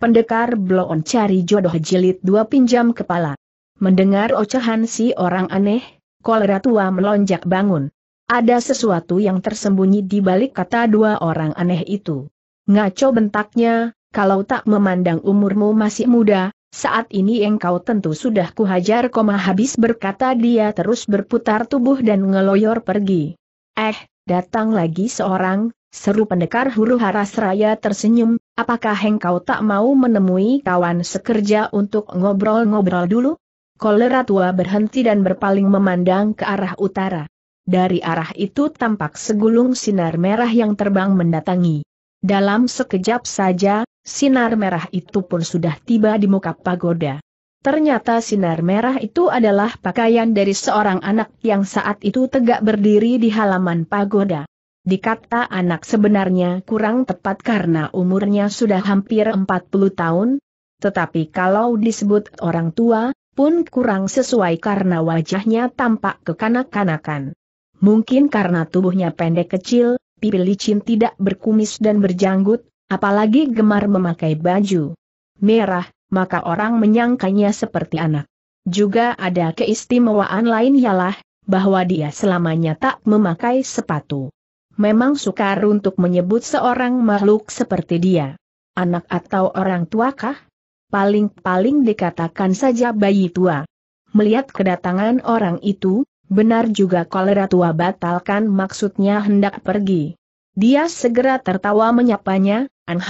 Pendekar Bloon cari jodoh jilid dua pinjam kepala. Mendengar ocehan si orang aneh, kolera tua melonjak bangun. Ada sesuatu yang tersembunyi di balik kata dua orang aneh itu. Ngaco bentaknya, kalau tak memandang umurmu masih muda, saat ini engkau tentu sudah kuhajar koma habis berkata dia terus berputar tubuh dan ngeloyor pergi. Eh, datang lagi seorang, Seru pendekar huru hara seraya tersenyum, apakah engkau tak mau menemui kawan sekerja untuk ngobrol-ngobrol dulu? Kolera tua berhenti dan berpaling memandang ke arah utara. Dari arah itu tampak segulung sinar merah yang terbang mendatangi. Dalam sekejap saja, sinar merah itu pun sudah tiba di muka pagoda. Ternyata sinar merah itu adalah pakaian dari seorang anak yang saat itu tegak berdiri di halaman pagoda. Dikata anak sebenarnya kurang tepat karena umurnya sudah hampir 40 tahun, tetapi kalau disebut orang tua, pun kurang sesuai karena wajahnya tampak kekanak-kanakan. Mungkin karena tubuhnya pendek kecil, pipi licin tidak berkumis dan berjanggut, apalagi gemar memakai baju merah, maka orang menyangkanya seperti anak. Juga ada keistimewaan lain ialah, bahwa dia selamanya tak memakai sepatu memang sukar untuk menyebut seorang makhluk seperti dia. Anak atau orang tuakah? Paling-paling dikatakan saja bayi tua. Melihat kedatangan orang itu, benar juga kolera tua batalkan maksudnya hendak pergi. Dia segera tertawa menyapanya, An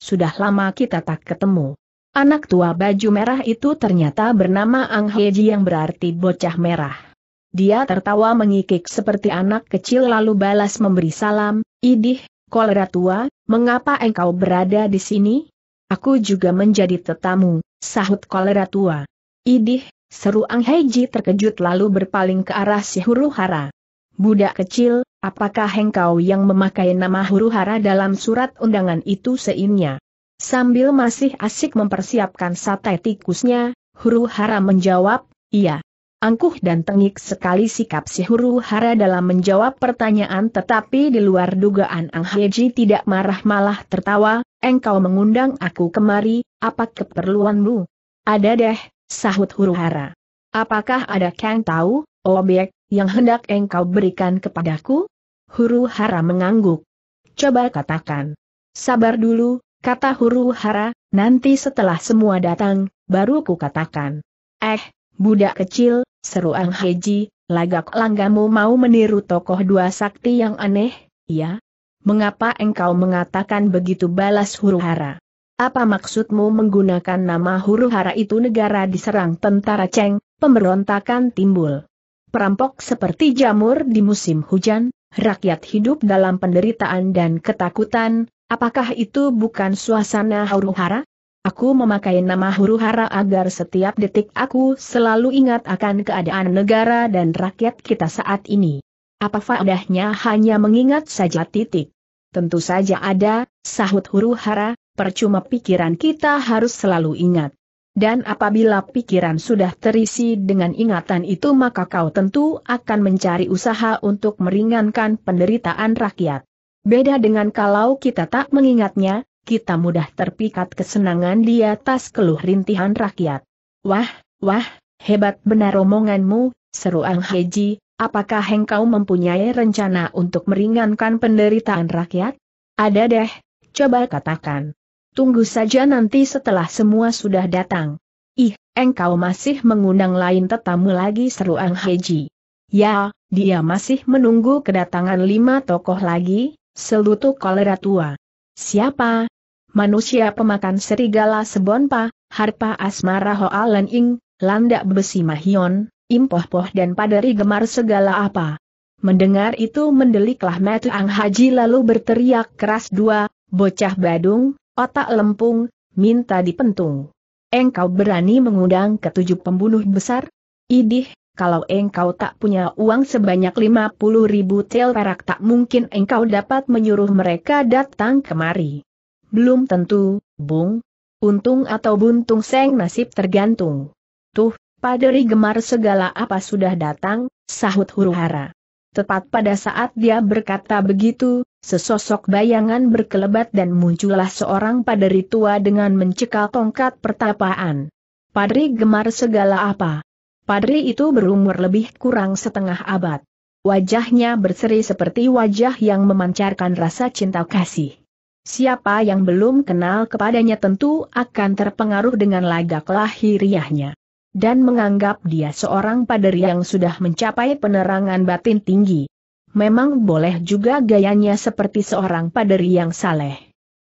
sudah lama kita tak ketemu. Anak tua baju merah itu ternyata bernama Ang yang berarti bocah merah. Dia tertawa mengikik seperti anak kecil lalu balas memberi salam, Idih, kolera tua, mengapa engkau berada di sini? Aku juga menjadi tetamu, sahut kolera tua. Idih, seru Ang Heiji terkejut lalu berpaling ke arah si huru hara. Budak kecil, apakah engkau yang memakai nama huru hara dalam surat undangan itu seinnya? Sambil masih asik mempersiapkan sate tikusnya, huru hara menjawab, iya angkuh dan tengik sekali sikap si huru hara dalam menjawab pertanyaan tetapi di luar dugaan Ang Heji tidak marah malah tertawa, engkau mengundang aku kemari, apa keperluanmu? Ada deh, sahut huru hara. Apakah ada yang tahu, obyek yang hendak engkau berikan kepadaku? Huru hara mengangguk. Coba katakan. Sabar dulu, kata huru hara, nanti setelah semua datang, baru ku katakan. Eh, budak kecil, Seru Ang Heji, lagak langgamu mau meniru tokoh dua sakti yang aneh, ya? Mengapa engkau mengatakan begitu balas huru-hara? Apa maksudmu menggunakan nama huru-hara itu negara diserang tentara Ceng, pemberontakan timbul. Perampok seperti jamur di musim hujan, rakyat hidup dalam penderitaan dan ketakutan, apakah itu bukan suasana huru-hara? Aku memakai nama huru hara agar setiap detik aku selalu ingat akan keadaan negara dan rakyat kita saat ini. Apa faedahnya hanya mengingat saja titik? Tentu saja ada, sahut huru hara, percuma pikiran kita harus selalu ingat. Dan apabila pikiran sudah terisi dengan ingatan itu maka kau tentu akan mencari usaha untuk meringankan penderitaan rakyat. Beda dengan kalau kita tak mengingatnya, kita mudah terpikat kesenangan di atas keluh rintihan rakyat. Wah, wah, hebat benar omonganmu, seru Ang Heji, apakah engkau mempunyai rencana untuk meringankan penderitaan rakyat? Ada deh, coba katakan. Tunggu saja nanti setelah semua sudah datang. Ih, engkau masih mengundang lain tetamu lagi seru Ang Heji. Ya, dia masih menunggu kedatangan lima tokoh lagi, selutu kolera tua. Siapa, manusia pemakan serigala sebonpa, harpa asmara hoalan ing, landak besi mahion, impoh-poh dan padari gemar segala apa. Mendengar itu mendeliklah Ang Haji lalu berteriak keras dua, bocah badung, otak lempung, minta dipentung. Engkau berani mengundang ketujuh pembunuh besar? Idih, kalau engkau tak punya uang sebanyak 50 ribu tel perak tak mungkin engkau dapat menyuruh mereka datang kemari. Belum tentu, Bung. Untung atau buntung seng nasib tergantung. Tuh, paderi gemar segala apa sudah datang, sahut huru-hara. Tepat pada saat dia berkata begitu, sesosok bayangan berkelebat dan muncullah seorang paderi tua dengan mencekal tongkat pertapaan. Padri gemar segala apa. Padri itu berumur lebih kurang setengah abad. Wajahnya berseri seperti wajah yang memancarkan rasa cinta kasih. Siapa yang belum kenal kepadanya tentu akan terpengaruh dengan lagak lahiriahnya. Dan menganggap dia seorang pader yang sudah mencapai penerangan batin tinggi. Memang boleh juga gayanya seperti seorang pader yang saleh.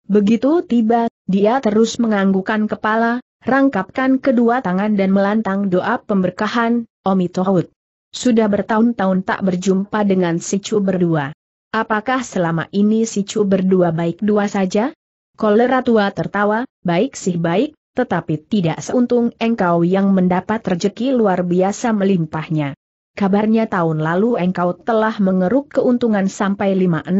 Begitu tiba, dia terus menganggukkan kepala, rangkapkan kedua tangan dan melantang doa pemberkahan, Omitohut. Sudah bertahun-tahun tak berjumpa dengan si Chu berdua. Apakah selama ini si Cu berdua baik dua saja? Kolera tua tertawa, baik sih baik, tetapi tidak seuntung engkau yang mendapat rejeki luar biasa melimpahnya. Kabarnya tahun lalu engkau telah mengeruk keuntungan sampai 560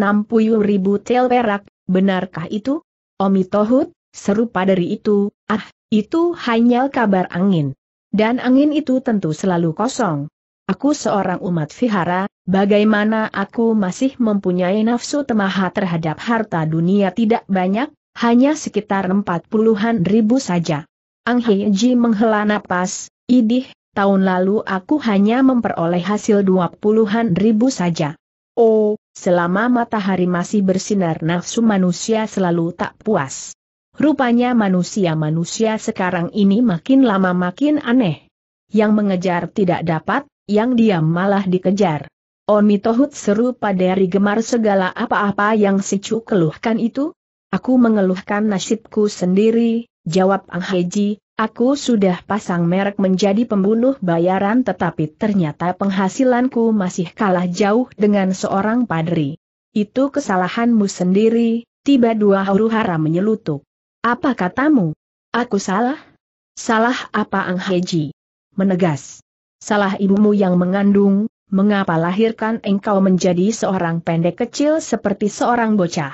ribu tel perak, benarkah itu? Omi Tohut, serupa dari itu, ah, itu hanya kabar angin. Dan angin itu tentu selalu kosong. Aku seorang umat vihara, bagaimana aku masih mempunyai nafsu temaha terhadap harta dunia tidak banyak, hanya sekitar empat puluhan ribu saja. Ang Heiji menghela napas, idih, tahun lalu aku hanya memperoleh hasil dua puluhan ribu saja. Oh, selama matahari masih bersinar nafsu manusia selalu tak puas. Rupanya manusia-manusia sekarang ini makin lama makin aneh. Yang mengejar tidak dapat, yang diam malah dikejar. Omi Tohut seru dari gemar segala apa-apa yang si Cu keluhkan itu? Aku mengeluhkan nasibku sendiri, jawab Ang Heji, aku sudah pasang merek menjadi pembunuh bayaran tetapi ternyata penghasilanku masih kalah jauh dengan seorang padri. Itu kesalahanmu sendiri, tiba dua huru-hara menyelutuk. Apa katamu? Aku salah? Salah apa Ang Heji? Menegas. Salah ibumu yang mengandung, mengapa lahirkan engkau menjadi seorang pendek kecil seperti seorang bocah?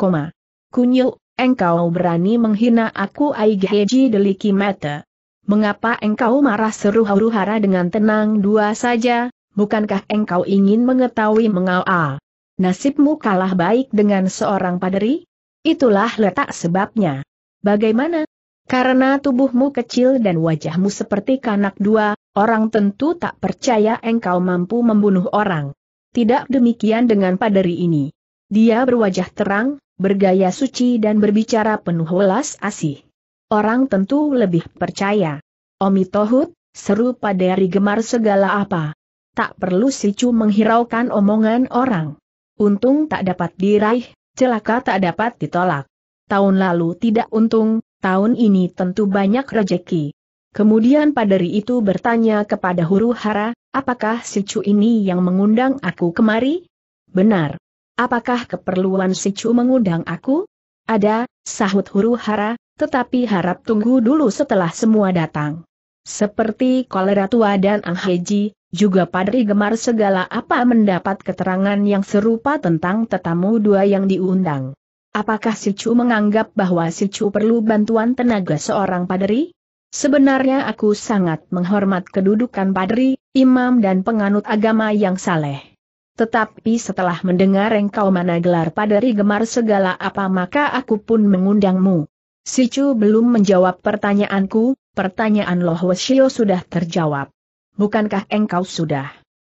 Koma. Kunyil, engkau berani menghina aku Aigeji deliki mata. Mengapa engkau marah seru huru-hara dengan tenang dua saja, bukankah engkau ingin mengetahui -a? Nasibmu kalah baik dengan seorang paderi? Itulah letak sebabnya. Bagaimana, karena tubuhmu kecil dan wajahmu seperti kanak dua, orang tentu tak percaya engkau mampu membunuh orang. Tidak demikian dengan paderi ini. Dia berwajah terang, bergaya suci dan berbicara penuh welas asih. Orang tentu lebih percaya. Omi Tohut, seru paderi gemar segala apa. Tak perlu Sicu menghiraukan omongan orang. Untung tak dapat diraih, celaka tak dapat ditolak. Tahun lalu tidak untung, Tahun ini tentu banyak rejeki. Kemudian paderi itu bertanya kepada huru hara, apakah si Cu ini yang mengundang aku kemari? Benar. Apakah keperluan si Cu mengundang aku? Ada, sahut huru hara, tetapi harap tunggu dulu setelah semua datang. Seperti kolera tua dan Angheji, juga padri gemar segala apa mendapat keterangan yang serupa tentang tetamu dua yang diundang. Apakah si Chu menganggap bahwa si Chu perlu bantuan tenaga seorang padri? Sebenarnya aku sangat menghormat kedudukan padri, imam dan penganut agama yang saleh. Tetapi setelah mendengar engkau mana gelar paderi gemar segala apa maka aku pun mengundangmu. Si Chu belum menjawab pertanyaanku, pertanyaan Loh Wesio sudah terjawab. Bukankah engkau sudah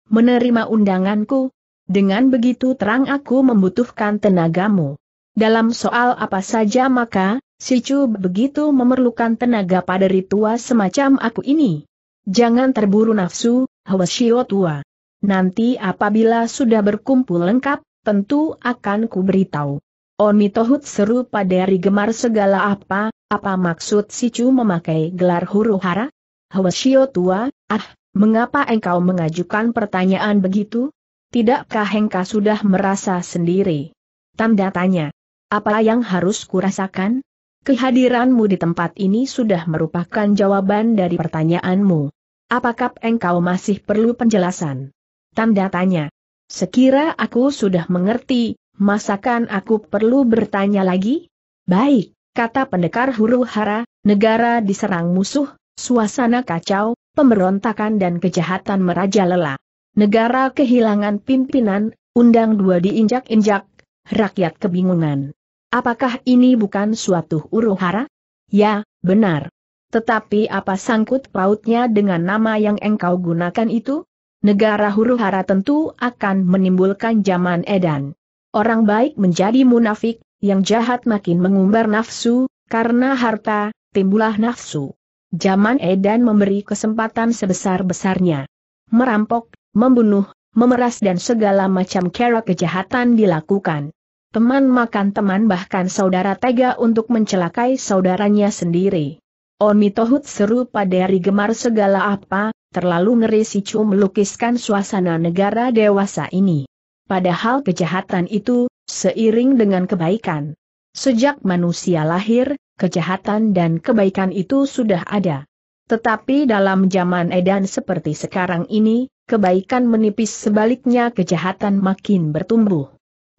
menerima undanganku? Dengan begitu terang aku membutuhkan tenagamu. Dalam soal apa saja maka, si Chu begitu memerlukan tenaga pada ritual semacam aku ini. Jangan terburu nafsu, hawa Shio tua. Nanti apabila sudah berkumpul lengkap, tentu akan ku beritahu. Oni Tohut seru pada hari gemar segala apa, apa maksud si Chu memakai gelar huru hara? Shio tua, ah, mengapa engkau mengajukan pertanyaan begitu? Tidakkah engkau sudah merasa sendiri? Tanda tanya. Apa yang harus kurasakan? Kehadiranmu di tempat ini sudah merupakan jawaban dari pertanyaanmu. Apakah engkau masih perlu penjelasan? Tanda tanya. Sekira aku sudah mengerti, masakan aku perlu bertanya lagi? Baik, kata pendekar huru hara, negara diserang musuh, suasana kacau, pemberontakan dan kejahatan merajalela. Negara kehilangan pimpinan, undang dua diinjak-injak, rakyat kebingungan. Apakah ini bukan suatu huru hara? Ya, benar. Tetapi apa sangkut pautnya dengan nama yang engkau gunakan itu? Negara huru hara tentu akan menimbulkan zaman edan. Orang baik menjadi munafik, yang jahat makin mengumbar nafsu, karena harta, timbullah nafsu. Zaman edan memberi kesempatan sebesar-besarnya. Merampok, membunuh, memeras dan segala macam cara kejahatan dilakukan. Teman makan teman bahkan saudara tega untuk mencelakai saudaranya sendiri. Oni Tohut seru pada gemar segala apa, terlalu ngeri si Chu melukiskan suasana negara dewasa ini. Padahal kejahatan itu, seiring dengan kebaikan. Sejak manusia lahir, kejahatan dan kebaikan itu sudah ada. Tetapi dalam zaman edan seperti sekarang ini, kebaikan menipis sebaliknya kejahatan makin bertumbuh.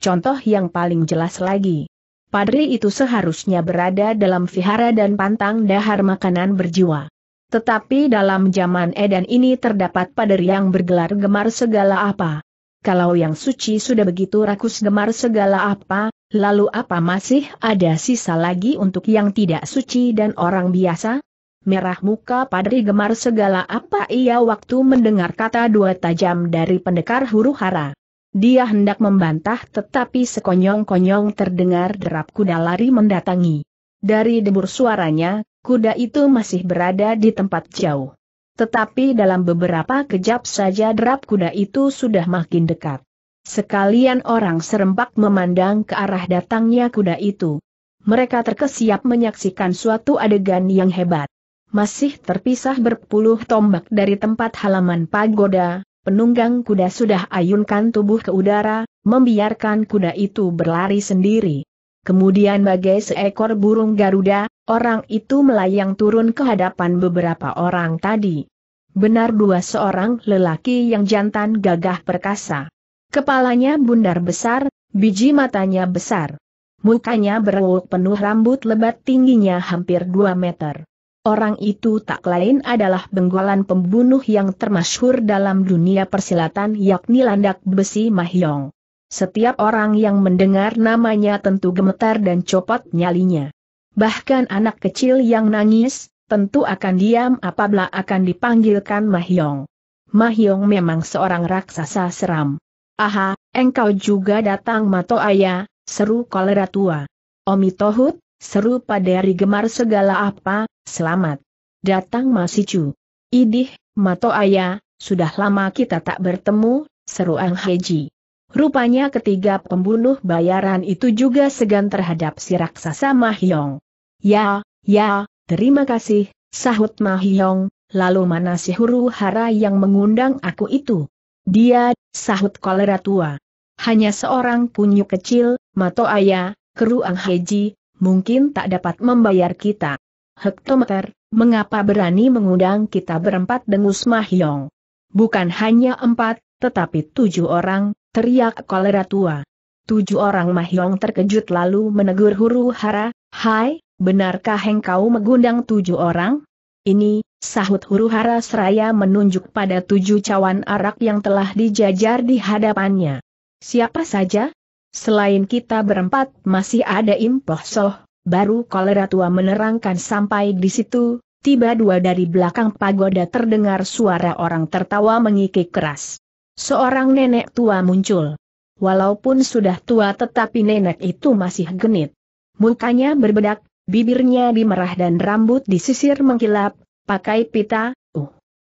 Contoh yang paling jelas lagi. Padri itu seharusnya berada dalam vihara dan pantang dahar makanan berjiwa. Tetapi dalam zaman edan ini terdapat padri yang bergelar gemar segala apa. Kalau yang suci sudah begitu rakus gemar segala apa, lalu apa masih ada sisa lagi untuk yang tidak suci dan orang biasa? Merah muka padri gemar segala apa ia waktu mendengar kata dua tajam dari pendekar huru hara. Dia hendak membantah tetapi sekonyong-konyong terdengar derap kuda lari mendatangi. Dari debur suaranya, kuda itu masih berada di tempat jauh. Tetapi dalam beberapa kejap saja derap kuda itu sudah makin dekat. Sekalian orang serempak memandang ke arah datangnya kuda itu. Mereka terkesiap menyaksikan suatu adegan yang hebat. Masih terpisah berpuluh tombak dari tempat halaman pagoda, penunggang kuda sudah ayunkan tubuh ke udara, membiarkan kuda itu berlari sendiri. Kemudian bagai seekor burung Garuda, orang itu melayang turun ke hadapan beberapa orang tadi. Benar dua seorang lelaki yang jantan gagah perkasa. Kepalanya bundar besar, biji matanya besar. Mukanya berwuk penuh rambut lebat tingginya hampir 2 meter. Orang itu tak lain adalah benggolan pembunuh yang termasyhur dalam dunia persilatan yakni Landak Besi Mahyong. Setiap orang yang mendengar namanya tentu gemetar dan copot nyalinya. Bahkan anak kecil yang nangis, tentu akan diam apabila akan dipanggilkan Mahyong. Mahyong memang seorang raksasa seram. Aha, engkau juga datang Mato Ayah, seru kolera tua. Omi Tohut, seru paderi gemar segala apa, Selamat. Datang masih cu. Idih, Mato Ayah, sudah lama kita tak bertemu, seru Ang Heji. Rupanya ketiga pembunuh bayaran itu juga segan terhadap si raksasa Mahyong. Ya, ya, terima kasih, sahut Mahyong, lalu mana si huru hara yang mengundang aku itu? Dia, sahut kolera tua. Hanya seorang punyuk kecil, Mato Ayah, keru Ang Heji, mungkin tak dapat membayar kita hektometer, mengapa berani mengundang kita berempat dengus Mahyong? Bukan hanya empat, tetapi tujuh orang, teriak kolera tua. Tujuh orang Mahyong terkejut lalu menegur huru hara, Hai, benarkah engkau mengundang tujuh orang? Ini, sahut huru hara seraya menunjuk pada tujuh cawan arak yang telah dijajar di hadapannya. Siapa saja? Selain kita berempat masih ada Impoh Soh, Baru kolera tua menerangkan sampai di situ, tiba dua dari belakang pagoda terdengar suara orang tertawa mengikik keras. Seorang nenek tua muncul. Walaupun sudah tua tetapi nenek itu masih genit. Mukanya berbedak, bibirnya dimerah dan rambut disisir mengkilap, pakai pita, uh.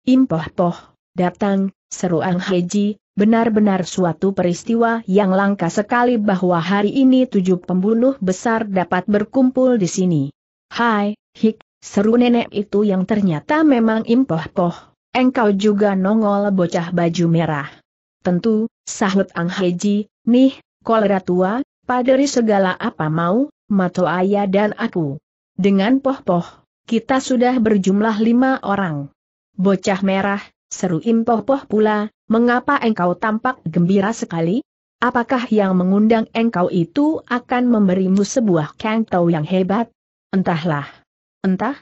Impoh poh, datang, seru Ang Heji, Benar-benar suatu peristiwa yang langka sekali bahwa hari ini tujuh pembunuh besar dapat berkumpul di sini. Hai, Hik, seru nenek itu yang ternyata memang impoh poh. Engkau juga nongol bocah baju merah. Tentu, sahut Ang Heji, nih, kolera tua, paderi segala apa mau, mato ayah dan aku. Dengan poh-poh, kita sudah berjumlah lima orang. Bocah merah, seru impoh poh pula, mengapa engkau tampak gembira sekali? Apakah yang mengundang engkau itu akan memberimu sebuah kangtau yang hebat? Entahlah. Entah.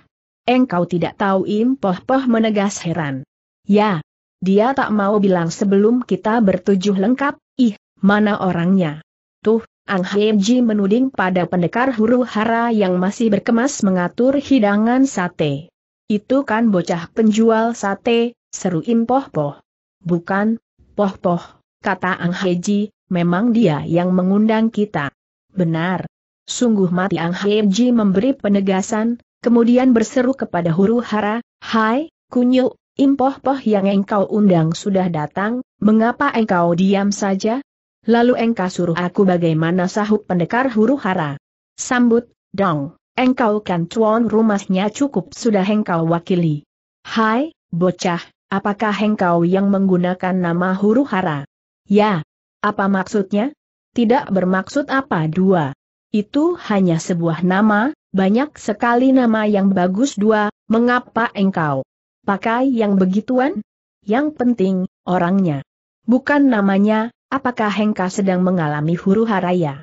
Engkau tidak tahu impoh-poh menegas heran. Ya. Dia tak mau bilang sebelum kita bertujuh lengkap, ih, mana orangnya? Tuh, Ang Heji menuding pada pendekar huru hara yang masih berkemas mengatur hidangan sate. Itu kan bocah penjual sate, seru impoh-poh. Bukan, poh-poh, kata Ang Heji, memang dia yang mengundang kita. Benar. Sungguh mati Ang Heji memberi penegasan, kemudian berseru kepada huru hara, Hai, kunyu, impoh-poh yang engkau undang sudah datang, mengapa engkau diam saja? Lalu engkau suruh aku bagaimana sahut pendekar huru hara. Sambut, dong, engkau kan tuan rumahnya cukup sudah engkau wakili. Hai, bocah, Apakah engkau yang menggunakan nama huru hara? Ya. Apa maksudnya? Tidak bermaksud apa dua. Itu hanya sebuah nama, banyak sekali nama yang bagus dua, mengapa engkau pakai yang begituan? Yang penting, orangnya. Bukan namanya, apakah engkau sedang mengalami huru hara ya?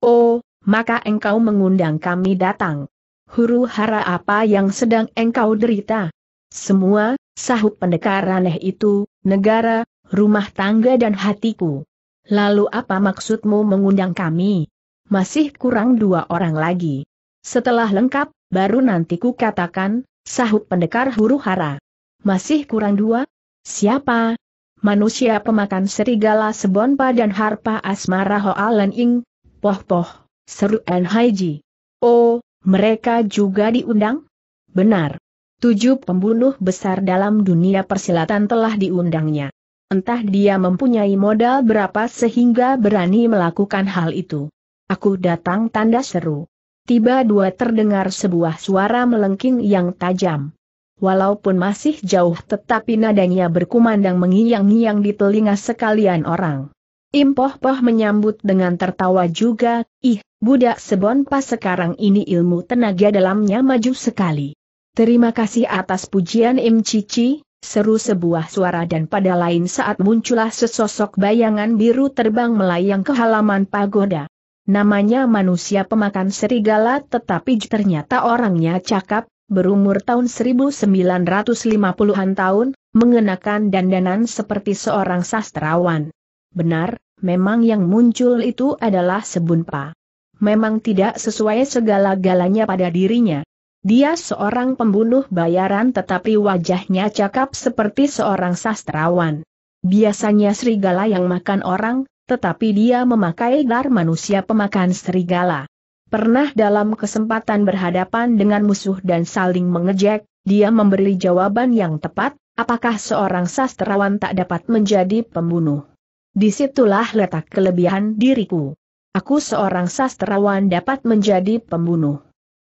Oh, maka engkau mengundang kami datang. Huru hara apa yang sedang engkau derita? Semua, Sahut pendekar aneh itu, negara, rumah tangga dan hatiku. Lalu apa maksudmu mengundang kami? Masih kurang dua orang lagi. Setelah lengkap, baru nanti ku katakan, sahut pendekar huru hara. Masih kurang dua? Siapa? Manusia pemakan serigala sebonpa dan harpa asmara hoalan Ing, poh-poh, seru En Haiji. Oh, mereka juga diundang? Benar. Tujuh pembunuh besar dalam dunia persilatan telah diundangnya. Entah dia mempunyai modal berapa sehingga berani melakukan hal itu. Aku datang tanda seru. Tiba dua terdengar sebuah suara melengking yang tajam. Walaupun masih jauh tetapi nadanya berkumandang mengiyang iyang di telinga sekalian orang. Impoh-poh menyambut dengan tertawa juga, ih, budak sebon pas sekarang ini ilmu tenaga dalamnya maju sekali. Terima kasih atas pujian Im Cici, seru sebuah suara dan pada lain saat muncullah sesosok bayangan biru terbang melayang ke halaman pagoda. Namanya manusia pemakan serigala tetapi ternyata orangnya cakap, berumur tahun 1950-an tahun, mengenakan dandanan seperti seorang sastrawan. Benar, memang yang muncul itu adalah sebunpa. Memang tidak sesuai segala galanya pada dirinya, dia seorang pembunuh bayaran tetapi wajahnya cakap seperti seorang sastrawan. Biasanya serigala yang makan orang, tetapi dia memakai gar manusia pemakan serigala. Pernah dalam kesempatan berhadapan dengan musuh dan saling mengejek, dia memberi jawaban yang tepat, apakah seorang sastrawan tak dapat menjadi pembunuh. Disitulah letak kelebihan diriku. Aku seorang sastrawan dapat menjadi pembunuh.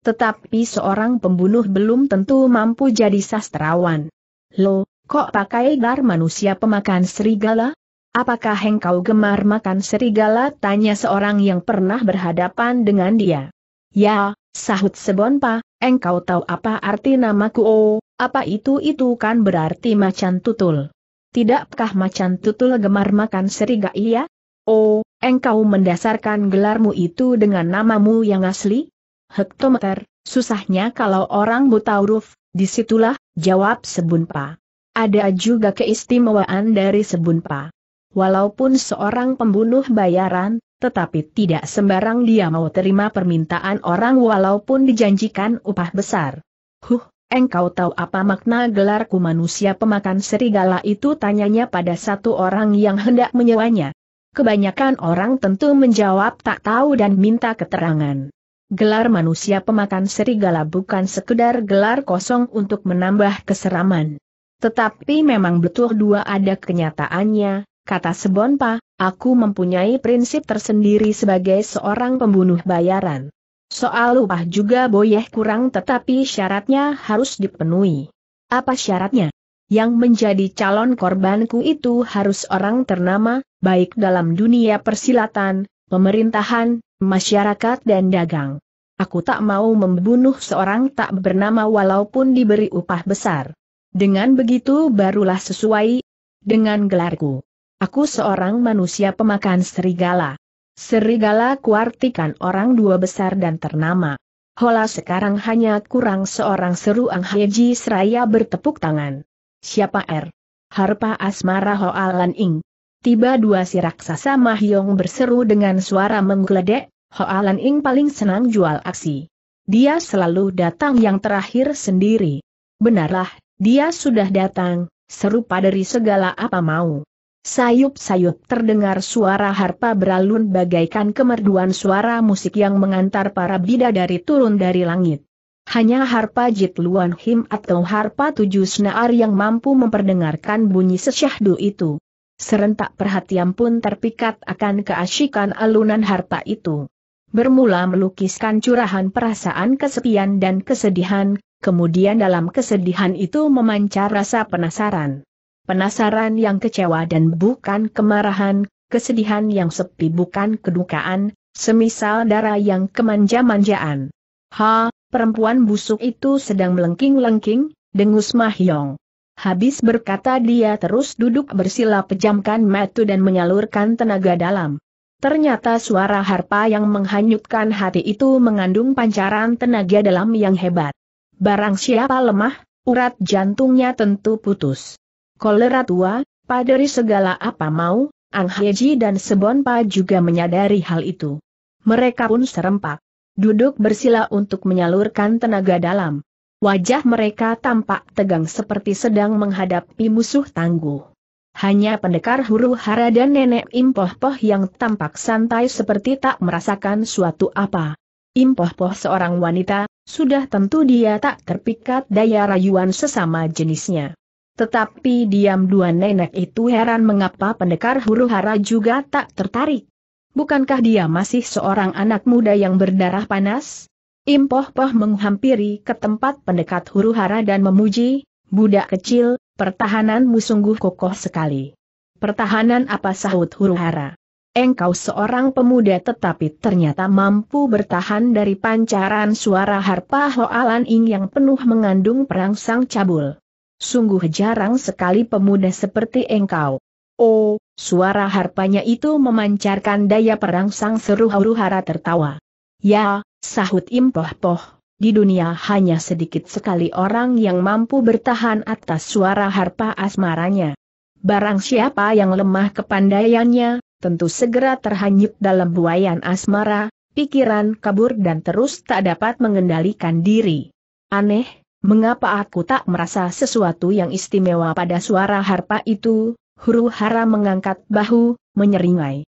Tetapi seorang pembunuh belum tentu mampu jadi sastrawan. Lo, kok pakai gelar manusia pemakan serigala? Apakah engkau gemar makan serigala? Tanya seorang yang pernah berhadapan dengan dia. Ya, sahut Sebonpa, engkau tahu apa arti namaku? Oh, apa itu itu kan berarti macan tutul. Tidakkah macan tutul gemar makan serigala? Iya. Oh, engkau mendasarkan gelarmu itu dengan namamu yang asli? hektometer, susahnya kalau orang buta huruf, disitulah, jawab Sebunpa. Ada juga keistimewaan dari Sebunpa. Walaupun seorang pembunuh bayaran, tetapi tidak sembarang dia mau terima permintaan orang walaupun dijanjikan upah besar. Huh, engkau tahu apa makna gelarku manusia pemakan serigala itu tanyanya pada satu orang yang hendak menyewanya. Kebanyakan orang tentu menjawab tak tahu dan minta keterangan gelar manusia pemakan serigala bukan sekedar gelar kosong untuk menambah keseraman. Tetapi memang betul dua ada kenyataannya, kata Sebonpa, aku mempunyai prinsip tersendiri sebagai seorang pembunuh bayaran. Soal upah juga boleh kurang tetapi syaratnya harus dipenuhi. Apa syaratnya? Yang menjadi calon korbanku itu harus orang ternama, baik dalam dunia persilatan, pemerintahan, masyarakat dan dagang. Aku tak mau membunuh seorang tak bernama walaupun diberi upah besar. Dengan begitu barulah sesuai dengan gelarku. Aku seorang manusia pemakan serigala. Serigala kuartikan orang dua besar dan ternama. Hola sekarang hanya kurang seorang seru Ang Heji Seraya bertepuk tangan. Siapa R? Er? Harpa Asmara Hoalan Ing. Tiba dua si raksasa Mahyong berseru dengan suara menggeledek, Hoa Lan Ing paling senang jual aksi. Dia selalu datang yang terakhir sendiri. Benarlah, dia sudah datang, serupa dari segala apa mau. Sayup-sayup terdengar suara harpa beralun bagaikan kemerduan suara musik yang mengantar para bidadari turun dari langit. Hanya harpa Jit Him atau harpa tujuh senar yang mampu memperdengarkan bunyi sesyahdu itu. Serentak perhatian pun terpikat akan keasyikan alunan harpa itu bermula melukiskan curahan perasaan kesepian dan kesedihan, kemudian dalam kesedihan itu memancar rasa penasaran. Penasaran yang kecewa dan bukan kemarahan, kesedihan yang sepi bukan kedukaan, semisal darah yang kemanja-manjaan. Ha, perempuan busuk itu sedang melengking-lengking, dengus Mahyong. Habis berkata dia terus duduk bersila pejamkan mata dan menyalurkan tenaga dalam. Ternyata suara harpa yang menghanyutkan hati itu mengandung pancaran tenaga dalam yang hebat. Barang siapa lemah, urat jantungnya tentu putus. Kolera tua, padari segala apa mau, Ang Heji dan Sebonpa juga menyadari hal itu. Mereka pun serempak. Duduk bersila untuk menyalurkan tenaga dalam. Wajah mereka tampak tegang seperti sedang menghadapi musuh tangguh. Hanya pendekar huru hara dan nenek Impoh-Poh yang tampak santai seperti tak merasakan suatu apa. Impoh-Poh seorang wanita, sudah tentu dia tak terpikat daya rayuan sesama jenisnya. Tetapi diam dua nenek itu heran mengapa pendekar huru hara juga tak tertarik. Bukankah dia masih seorang anak muda yang berdarah panas? Impoh-Poh menghampiri ke tempat pendekat huru hara dan memuji, Budak kecil, pertahananmu sungguh kokoh sekali. Pertahanan apa sahut huruhara. Engkau seorang pemuda tetapi ternyata mampu bertahan dari pancaran suara harpa hoalan ing yang penuh mengandung perangsang cabul. Sungguh jarang sekali pemuda seperti engkau. Oh, suara harpanya itu memancarkan daya perangsang seru huruhara tertawa. Ya, sahut impoh-poh, di dunia hanya sedikit sekali orang yang mampu bertahan atas suara harpa asmaranya. Barang siapa yang lemah kepandaiannya, tentu segera terhanyut dalam buayan asmara, pikiran kabur dan terus tak dapat mengendalikan diri. Aneh, mengapa aku tak merasa sesuatu yang istimewa pada suara harpa itu? Huru hara mengangkat bahu, menyeringai.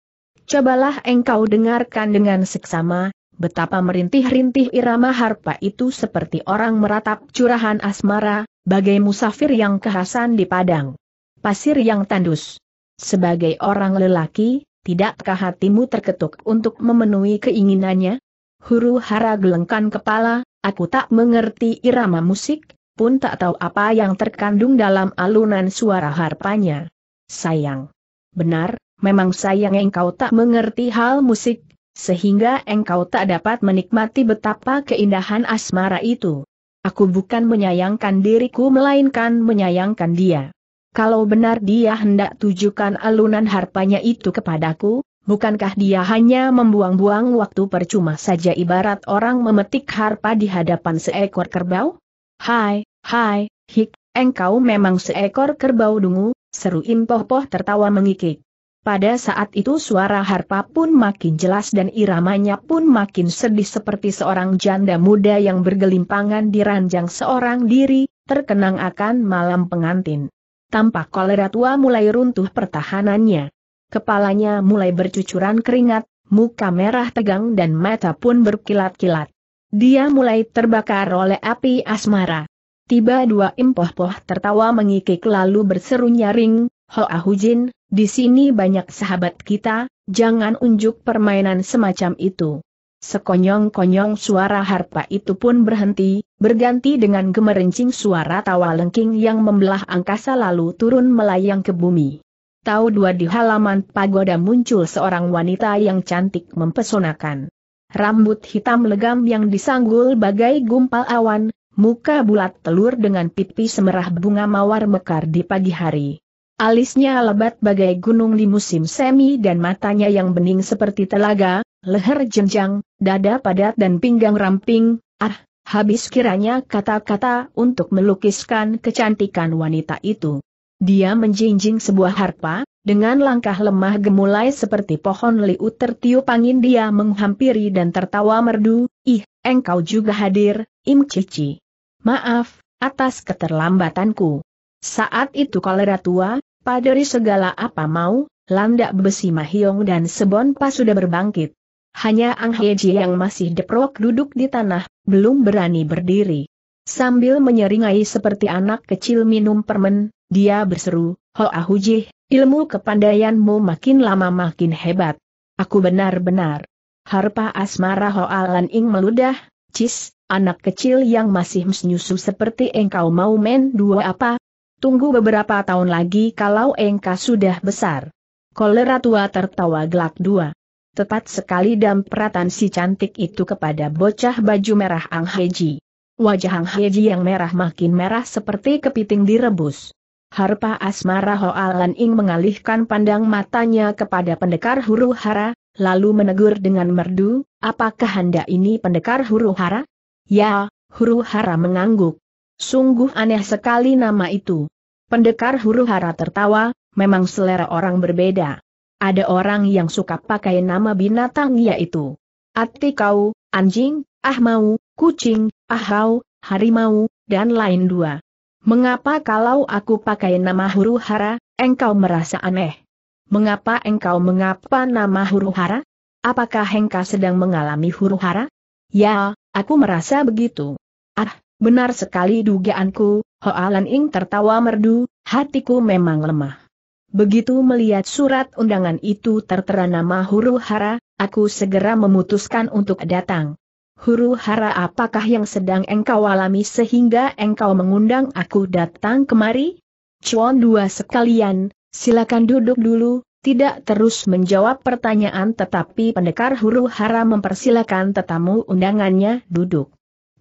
Cobalah engkau dengarkan dengan seksama, Betapa merintih-rintih irama harpa itu seperti orang meratap curahan asmara, bagai musafir yang kehasan di padang. Pasir yang tandus. Sebagai orang lelaki, tidakkah hatimu terketuk untuk memenuhi keinginannya? Huru hara gelengkan kepala, aku tak mengerti irama musik, pun tak tahu apa yang terkandung dalam alunan suara harpanya. Sayang. Benar, memang sayang engkau tak mengerti hal musik, sehingga engkau tak dapat menikmati betapa keindahan asmara itu. Aku bukan menyayangkan diriku melainkan menyayangkan dia. Kalau benar dia hendak tujukan alunan harpanya itu kepadaku, bukankah dia hanya membuang-buang waktu percuma saja ibarat orang memetik harpa di hadapan seekor kerbau? Hai, hai, hik, engkau memang seekor kerbau dungu, seru Impoh Poh tertawa mengikik. Pada saat itu suara harpa pun makin jelas dan iramanya pun makin sedih seperti seorang janda muda yang bergelimpangan di ranjang seorang diri, terkenang akan malam pengantin. Tampak kolera tua mulai runtuh pertahanannya. Kepalanya mulai bercucuran keringat, muka merah tegang dan mata pun berkilat-kilat. Dia mulai terbakar oleh api asmara. Tiba dua impoh-poh tertawa mengikik lalu berseru nyaring, Hoa Hujin, di sini banyak sahabat kita, jangan unjuk permainan semacam itu. Sekonyong-konyong suara harpa itu pun berhenti, berganti dengan gemerincing suara tawa lengking yang membelah angkasa lalu turun melayang ke bumi. Tahu dua di halaman pagoda muncul seorang wanita yang cantik mempesonakan. Rambut hitam legam yang disanggul bagai gumpal awan, muka bulat telur dengan pipi semerah bunga mawar mekar di pagi hari. Alisnya lebat bagai gunung di musim semi dan matanya yang bening seperti telaga, leher jenjang, dada padat dan pinggang ramping, ah, habis kiranya kata-kata untuk melukiskan kecantikan wanita itu. Dia menjinjing sebuah harpa, dengan langkah lemah gemulai seperti pohon liu tertiup angin dia menghampiri dan tertawa merdu, ih, engkau juga hadir, Im Cici. Maaf, atas keterlambatanku. Saat itu kolera tua, paderi segala apa mau, landak besi Mahyong dan Sebon Pas sudah berbangkit. Hanya Ang Heji yang masih deprok duduk di tanah, belum berani berdiri. Sambil menyeringai seperti anak kecil minum permen, dia berseru, ho ahujih, ilmu kepandaianmu makin lama makin hebat. Aku benar-benar. Harpa asmara ho alan Ing meludah, Cis, anak kecil yang masih menyusu seperti engkau mau main dua apa, Tunggu beberapa tahun lagi kalau engkau sudah besar. Kolera tua tertawa gelak dua. Tepat sekali dan peratan si cantik itu kepada bocah baju merah Ang Heji. Wajah Ang Heji yang merah makin merah seperti kepiting direbus. Harpa asmara Hoalan Ing mengalihkan pandang matanya kepada pendekar huru hara, lalu menegur dengan merdu, apakah anda ini pendekar huru hara? Ya, huru hara mengangguk. Sungguh aneh sekali nama itu. Pendekar huru hara tertawa, memang selera orang berbeda. Ada orang yang suka pakai nama binatang yaitu Ati kau, anjing, ahmau, kucing, ahau, ah harimau, dan lain dua. Mengapa kalau aku pakai nama huru hara, engkau merasa aneh? Mengapa engkau mengapa nama huru hara? Apakah engkau sedang mengalami huru hara? Ya, aku merasa begitu. Ah, Benar sekali dugaanku, Hoalan Ing tertawa merdu, hatiku memang lemah. Begitu melihat surat undangan itu tertera nama huru hara, aku segera memutuskan untuk datang. Huru hara apakah yang sedang engkau alami sehingga engkau mengundang aku datang kemari? Cuan dua sekalian, silakan duduk dulu, tidak terus menjawab pertanyaan tetapi pendekar huru hara mempersilakan tetamu undangannya duduk.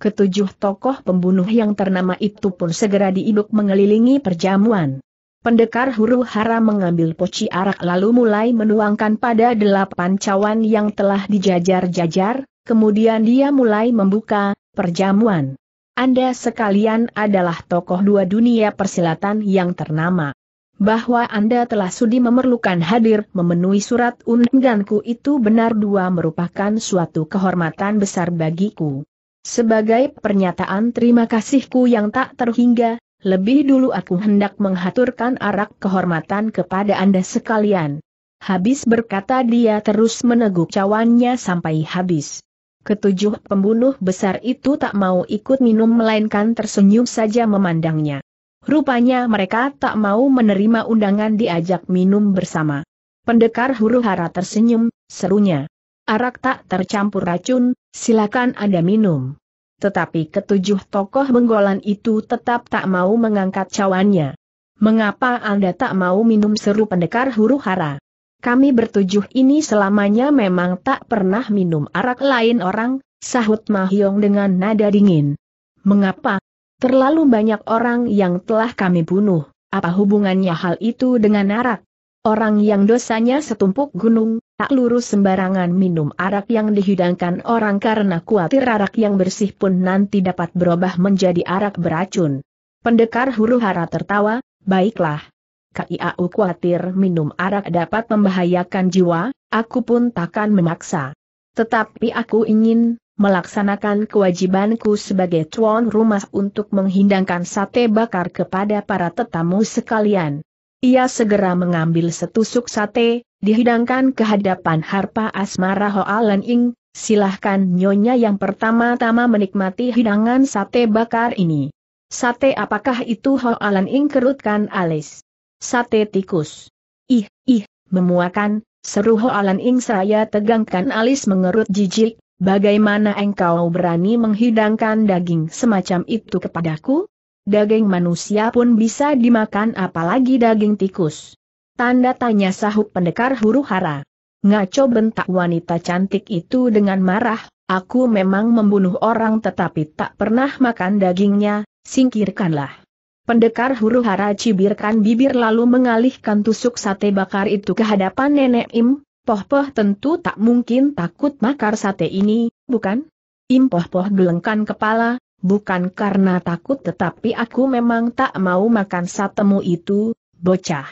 Ketujuh tokoh pembunuh yang ternama itu pun segera diiduk mengelilingi perjamuan. Pendekar huru hara mengambil poci arak lalu mulai menuangkan pada delapan cawan yang telah dijajar-jajar, kemudian dia mulai membuka perjamuan. Anda sekalian adalah tokoh dua dunia persilatan yang ternama. Bahwa Anda telah sudi memerlukan hadir memenuhi surat undanganku itu benar dua merupakan suatu kehormatan besar bagiku. Sebagai pernyataan terima kasihku yang tak terhingga, lebih dulu aku hendak menghaturkan arak kehormatan kepada Anda sekalian. Habis berkata dia terus meneguk cawannya sampai habis. Ketujuh pembunuh besar itu tak mau ikut minum melainkan tersenyum saja memandangnya. Rupanya mereka tak mau menerima undangan diajak minum bersama. Pendekar huru hara tersenyum, serunya. Arak tak tercampur racun, silakan Anda minum. Tetapi ketujuh tokoh benggolan itu tetap tak mau mengangkat cawannya. Mengapa Anda tak mau minum seru pendekar huru hara? Kami bertujuh ini selamanya memang tak pernah minum arak lain orang, sahut Mahyong dengan nada dingin. Mengapa? Terlalu banyak orang yang telah kami bunuh, apa hubungannya hal itu dengan arak? Orang yang dosanya setumpuk gunung, tak lurus sembarangan minum arak yang dihidangkan orang karena kuatir arak yang bersih pun nanti dapat berubah menjadi arak beracun. Pendekar huru hara tertawa, baiklah. KIAU kuatir minum arak dapat membahayakan jiwa, aku pun takkan memaksa. Tetapi aku ingin melaksanakan kewajibanku sebagai tuan rumah untuk menghidangkan sate bakar kepada para tetamu sekalian. Ia segera mengambil setusuk sate, dihidangkan ke hadapan harpa asmara Alan Ing, silahkan nyonya yang pertama-tama menikmati hidangan sate bakar ini. Sate apakah itu Alan Ing kerutkan alis? Sate tikus. Ih, ih, memuakan, seru Alan Ing Saya tegangkan alis mengerut jijik, bagaimana engkau berani menghidangkan daging semacam itu kepadaku? daging manusia pun bisa dimakan apalagi daging tikus. Tanda tanya sahut pendekar huru hara. Ngaco bentak wanita cantik itu dengan marah, aku memang membunuh orang tetapi tak pernah makan dagingnya, singkirkanlah. Pendekar huru hara cibirkan bibir lalu mengalihkan tusuk sate bakar itu ke hadapan nenek Im, Poh-poh tentu tak mungkin takut makar sate ini, bukan? Im Poh-poh gelengkan kepala, bukan karena takut tetapi aku memang tak mau makan satemu itu, bocah.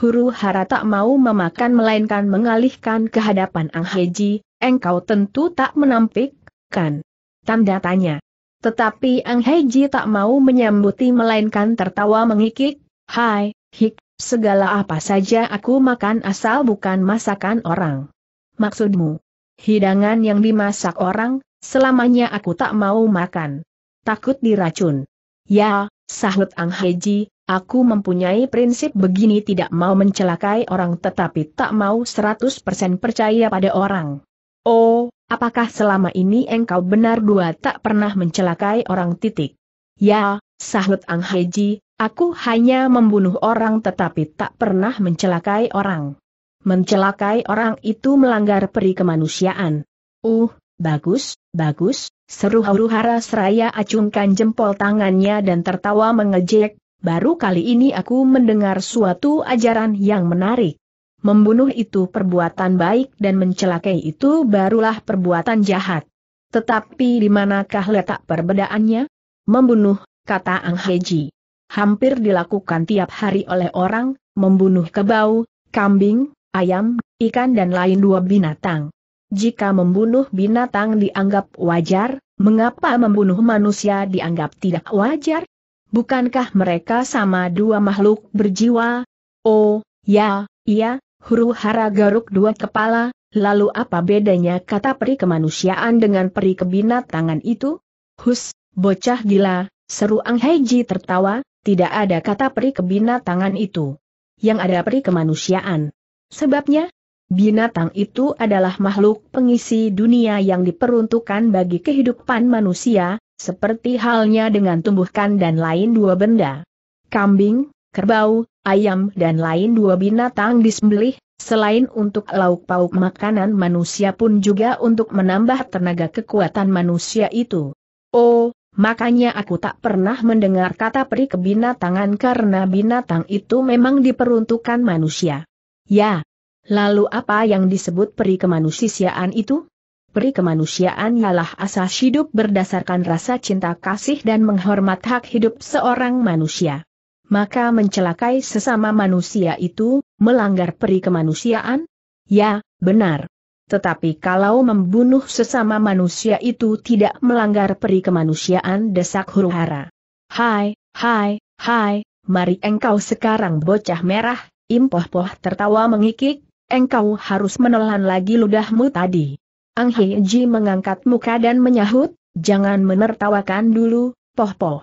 Huru hara tak mau memakan melainkan mengalihkan kehadapan Ang Heji, engkau tentu tak menampik, kan? Tanda tanya. Tetapi Ang Heji tak mau menyambuti melainkan tertawa mengikik, hai, hik, segala apa saja aku makan asal bukan masakan orang. Maksudmu, hidangan yang dimasak orang, selamanya aku tak mau makan takut diracun. Ya, sahut Ang Heji, aku mempunyai prinsip begini tidak mau mencelakai orang tetapi tak mau 100% percaya pada orang. Oh, apakah selama ini engkau benar dua tak pernah mencelakai orang titik? Ya, sahut Ang Heji, aku hanya membunuh orang tetapi tak pernah mencelakai orang. Mencelakai orang itu melanggar peri kemanusiaan. Uh, bagus, bagus, Seru huru hara seraya acungkan jempol tangannya dan tertawa mengejek, baru kali ini aku mendengar suatu ajaran yang menarik. Membunuh itu perbuatan baik dan mencelakai itu barulah perbuatan jahat. Tetapi di manakah letak perbedaannya? Membunuh, kata Ang Heji. Hampir dilakukan tiap hari oleh orang, membunuh kebau, kambing, ayam, ikan dan lain dua binatang. Jika membunuh binatang dianggap wajar, mengapa membunuh manusia dianggap tidak wajar? Bukankah mereka sama dua makhluk berjiwa? Oh, ya, iya, huru hara garuk dua kepala, lalu apa bedanya kata peri kemanusiaan dengan peri kebinatangan itu? Hus, bocah gila, seru Ang Heiji tertawa, tidak ada kata peri kebinatangan itu. Yang ada peri kemanusiaan. Sebabnya, Binatang itu adalah makhluk pengisi dunia yang diperuntukkan bagi kehidupan manusia, seperti halnya dengan tumbuhkan dan lain dua benda. Kambing, kerbau, ayam dan lain dua binatang disembelih, selain untuk lauk pauk makanan manusia pun juga untuk menambah tenaga kekuatan manusia itu. Oh, makanya aku tak pernah mendengar kata peri kebinatangan karena binatang itu memang diperuntukkan manusia. Ya, Lalu apa yang disebut peri kemanusiaan itu? Peri kemanusiaan ialah asas hidup berdasarkan rasa cinta kasih dan menghormat hak hidup seorang manusia. Maka mencelakai sesama manusia itu, melanggar peri kemanusiaan? Ya, benar. Tetapi kalau membunuh sesama manusia itu tidak melanggar peri kemanusiaan desak huru hara. Hai, hai, hai, mari engkau sekarang bocah merah, impoh-poh tertawa mengikik, engkau harus menelan lagi ludahmu tadi. Ang Ji mengangkat muka dan menyahut, jangan menertawakan dulu, poh-poh.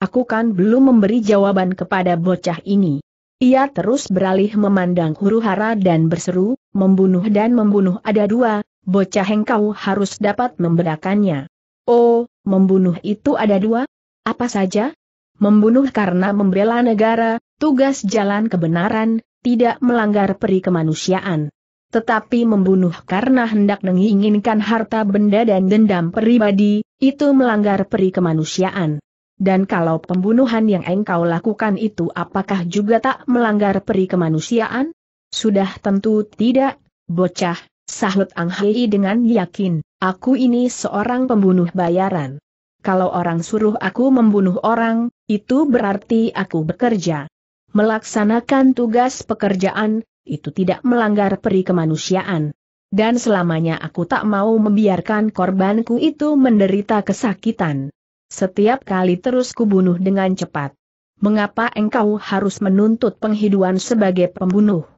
Aku kan belum memberi jawaban kepada bocah ini. Ia terus beralih memandang huru hara dan berseru, membunuh dan membunuh ada dua, bocah engkau harus dapat membedakannya. Oh, membunuh itu ada dua? Apa saja? Membunuh karena membela negara, tugas jalan kebenaran, tidak melanggar peri kemanusiaan. Tetapi membunuh karena hendak menginginkan harta benda dan dendam pribadi, itu melanggar peri kemanusiaan. Dan kalau pembunuhan yang engkau lakukan itu apakah juga tak melanggar peri kemanusiaan? Sudah tentu tidak, bocah, sahut Ang Hei dengan yakin, aku ini seorang pembunuh bayaran. Kalau orang suruh aku membunuh orang, itu berarti aku bekerja melaksanakan tugas pekerjaan, itu tidak melanggar peri kemanusiaan. Dan selamanya aku tak mau membiarkan korbanku itu menderita kesakitan. Setiap kali terus kubunuh dengan cepat. Mengapa engkau harus menuntut penghiduan sebagai pembunuh?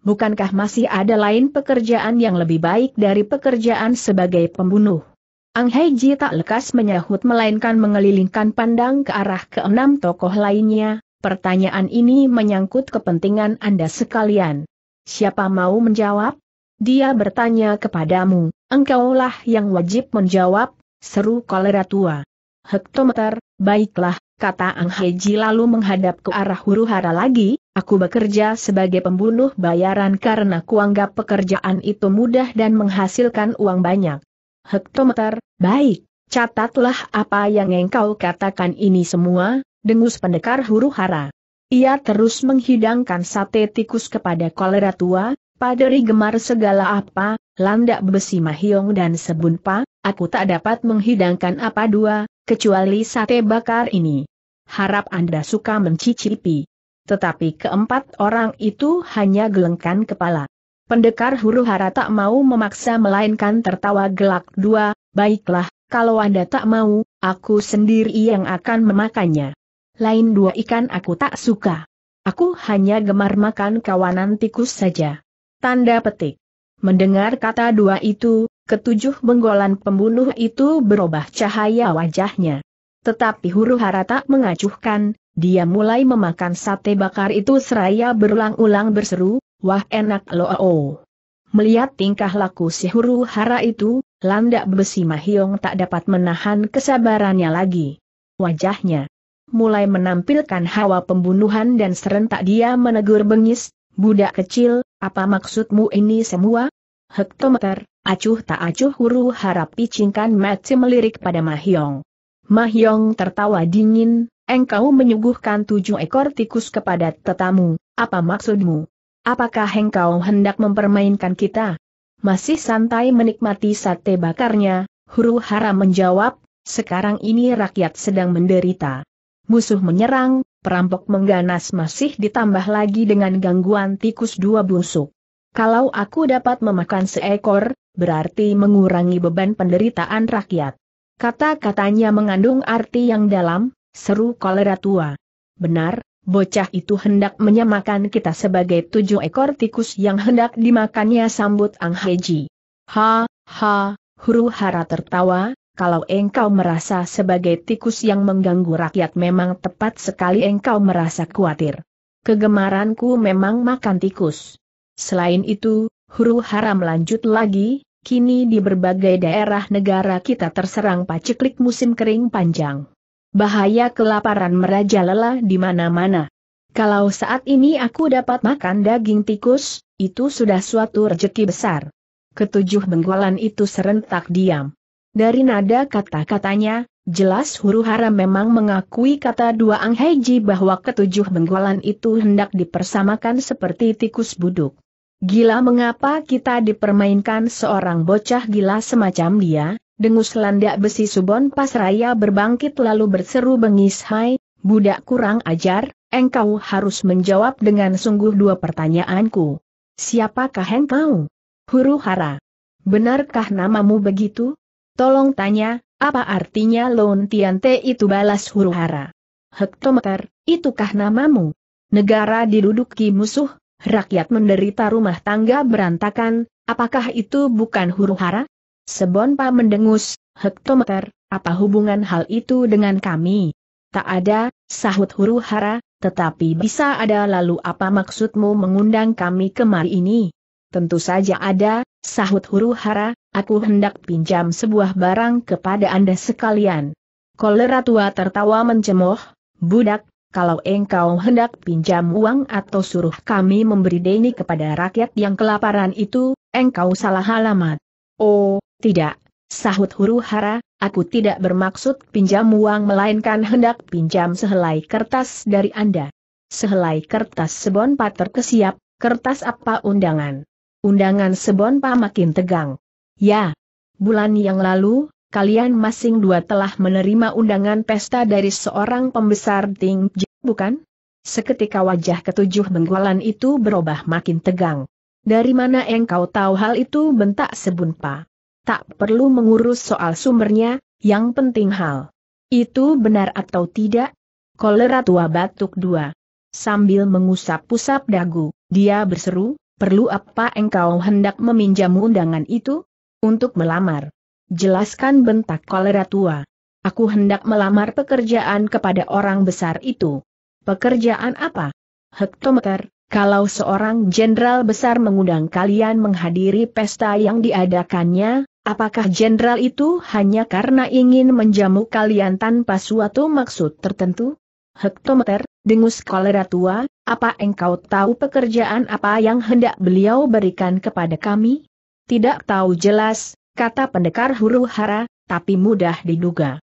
Bukankah masih ada lain pekerjaan yang lebih baik dari pekerjaan sebagai pembunuh? Ang Heiji tak lekas menyahut melainkan mengelilingkan pandang ke arah keenam tokoh lainnya, Pertanyaan ini menyangkut kepentingan Anda sekalian. Siapa mau menjawab? Dia bertanya kepadamu, engkaulah yang wajib menjawab, seru kolera tua. Hektometer, baiklah, kata Ang Heji lalu menghadap ke arah huru hara lagi, aku bekerja sebagai pembunuh bayaran karena kuanggap pekerjaan itu mudah dan menghasilkan uang banyak. Hektometer, baik, catatlah apa yang engkau katakan ini semua, dengus pendekar huru hara. Ia terus menghidangkan sate tikus kepada kolera tua, paderi gemar segala apa, landak besi mahiong dan sebunpa, aku tak dapat menghidangkan apa dua, kecuali sate bakar ini. Harap Anda suka mencicipi. Tetapi keempat orang itu hanya gelengkan kepala. Pendekar huru hara tak mau memaksa melainkan tertawa gelak dua, baiklah, kalau Anda tak mau, aku sendiri yang akan memakannya. Lain dua ikan aku tak suka. Aku hanya gemar makan kawanan tikus saja. Tanda petik. Mendengar kata dua itu, ketujuh benggolan pembunuh itu berubah cahaya wajahnya. Tetapi huru hara tak mengacuhkan, dia mulai memakan sate bakar itu seraya berulang-ulang berseru, wah enak loo. Melihat tingkah laku si huru hara itu, landak besi Mahyong tak dapat menahan kesabarannya lagi. Wajahnya mulai menampilkan hawa pembunuhan dan serentak dia menegur bengis, budak kecil, apa maksudmu ini semua? Hektometer, acuh tak acuh huru harap picingkan mati melirik pada Mahyong. Mahyong tertawa dingin, engkau menyuguhkan tujuh ekor tikus kepada tetamu, apa maksudmu? Apakah engkau hendak mempermainkan kita? Masih santai menikmati sate bakarnya, huru hara menjawab, sekarang ini rakyat sedang menderita musuh menyerang, perampok mengganas masih ditambah lagi dengan gangguan tikus dua busuk. Kalau aku dapat memakan seekor, berarti mengurangi beban penderitaan rakyat. Kata-katanya mengandung arti yang dalam, seru kolera tua. Benar, bocah itu hendak menyamakan kita sebagai tujuh ekor tikus yang hendak dimakannya sambut Ang Heji. Ha, ha, huru hara tertawa, kalau engkau merasa sebagai tikus yang mengganggu rakyat memang tepat sekali engkau merasa khawatir. Kegemaranku memang makan tikus. Selain itu, huru haram lanjut lagi, kini di berbagai daerah negara kita terserang paceklik musim kering panjang. Bahaya kelaparan merajalela di mana-mana. Kalau saat ini aku dapat makan daging tikus, itu sudah suatu rejeki besar. Ketujuh benggolan itu serentak diam. Dari nada kata-katanya, jelas huru hara memang mengakui kata dua Ang Heiji bahwa ketujuh benggolan itu hendak dipersamakan seperti tikus buduk. Gila mengapa kita dipermainkan seorang bocah gila semacam dia, dengus landak besi Subon Pasraya berbangkit lalu berseru bengis hai, budak kurang ajar, engkau harus menjawab dengan sungguh dua pertanyaanku. Siapakah engkau? Huru hara. Benarkah namamu begitu? Tolong tanya, apa artinya Lon Tiante itu balas huru hara? Hektometer, itukah namamu? Negara diduduki musuh, rakyat menderita rumah tangga berantakan, apakah itu bukan huru hara? Sebonpa mendengus, hektometer, apa hubungan hal itu dengan kami? Tak ada, sahut huru hara, tetapi bisa ada lalu apa maksudmu mengundang kami kemari ini? Tentu saja ada, sahut huru hara, Aku hendak pinjam sebuah barang kepada Anda sekalian. Kolera tua tertawa mencemoh, budak, kalau engkau hendak pinjam uang atau suruh kami memberi deni kepada rakyat yang kelaparan itu, engkau salah alamat. Oh, tidak, sahut huru hara, aku tidak bermaksud pinjam uang melainkan hendak pinjam sehelai kertas dari Anda. Sehelai kertas sebon pater kesiap, kertas apa undangan? Undangan sebon pa makin tegang. Ya. Bulan yang lalu, kalian masing dua telah menerima undangan pesta dari seorang pembesar Ting Ji, bukan? Seketika wajah ketujuh benggolan itu berubah makin tegang. Dari mana engkau tahu hal itu bentak sebunpa? Tak perlu mengurus soal sumbernya, yang penting hal. Itu benar atau tidak? Kolera tua batuk dua. Sambil mengusap-usap dagu, dia berseru, perlu apa engkau hendak meminjam undangan itu? Untuk melamar. Jelaskan bentak kolera tua. Aku hendak melamar pekerjaan kepada orang besar itu. Pekerjaan apa? Hektometer, kalau seorang jenderal besar mengundang kalian menghadiri pesta yang diadakannya, apakah jenderal itu hanya karena ingin menjamu kalian tanpa suatu maksud tertentu? Hektometer, dengus kolera tua, apa engkau tahu pekerjaan apa yang hendak beliau berikan kepada kami? tidak tahu jelas, kata pendekar huru hara, tapi mudah diduga.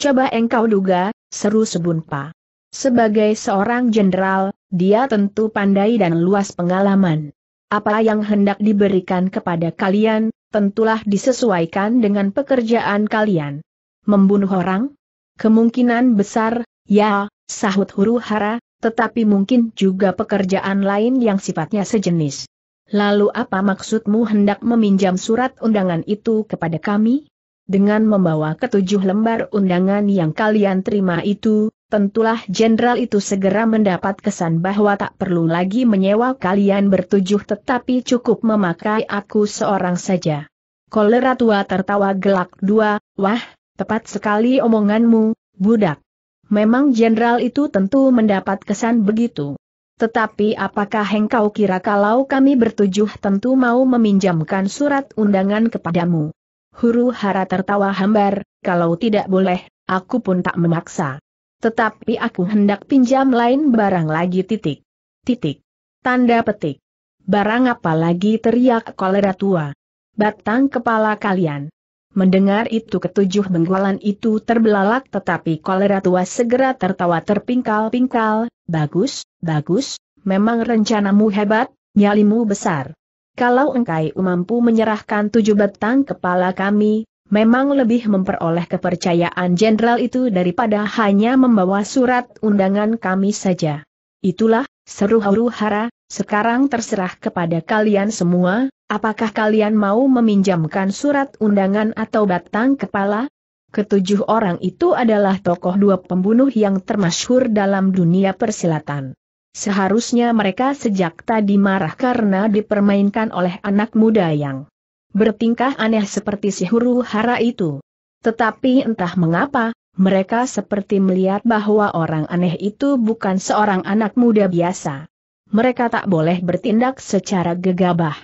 Coba engkau duga, seru Sebunpa. Sebagai seorang jenderal, dia tentu pandai dan luas pengalaman. Apa yang hendak diberikan kepada kalian, tentulah disesuaikan dengan pekerjaan kalian. Membunuh orang? Kemungkinan besar, ya, sahut huru hara, tetapi mungkin juga pekerjaan lain yang sifatnya sejenis. Lalu apa maksudmu hendak meminjam surat undangan itu kepada kami? Dengan membawa ketujuh lembar undangan yang kalian terima itu, tentulah jenderal itu segera mendapat kesan bahwa tak perlu lagi menyewa kalian bertujuh tetapi cukup memakai aku seorang saja. Kolera tua tertawa gelak dua, wah, tepat sekali omonganmu, budak. Memang jenderal itu tentu mendapat kesan begitu. Tetapi apakah engkau kira kalau kami bertujuh tentu mau meminjamkan surat undangan kepadamu? Huru hara tertawa hambar, kalau tidak boleh, aku pun tak memaksa. Tetapi aku hendak pinjam lain barang lagi titik. Titik. Tanda petik. Barang apa lagi teriak kolera tua. Batang kepala kalian. Mendengar itu ketujuh benggolan itu terbelalak tetapi kolera tua segera tertawa terpingkal-pingkal, Bagus, bagus, memang rencanamu hebat, nyalimu besar. Kalau engkai mampu menyerahkan tujuh batang kepala kami, memang lebih memperoleh kepercayaan jenderal itu daripada hanya membawa surat undangan kami saja. Itulah, seru huru Hara, sekarang terserah kepada kalian semua, apakah kalian mau meminjamkan surat undangan atau batang kepala? Ketujuh orang itu adalah tokoh dua pembunuh yang termasyhur dalam dunia persilatan. Seharusnya mereka sejak tadi marah karena dipermainkan oleh anak muda yang bertingkah aneh seperti si huru hara itu. Tetapi entah mengapa, mereka seperti melihat bahwa orang aneh itu bukan seorang anak muda biasa. Mereka tak boleh bertindak secara gegabah.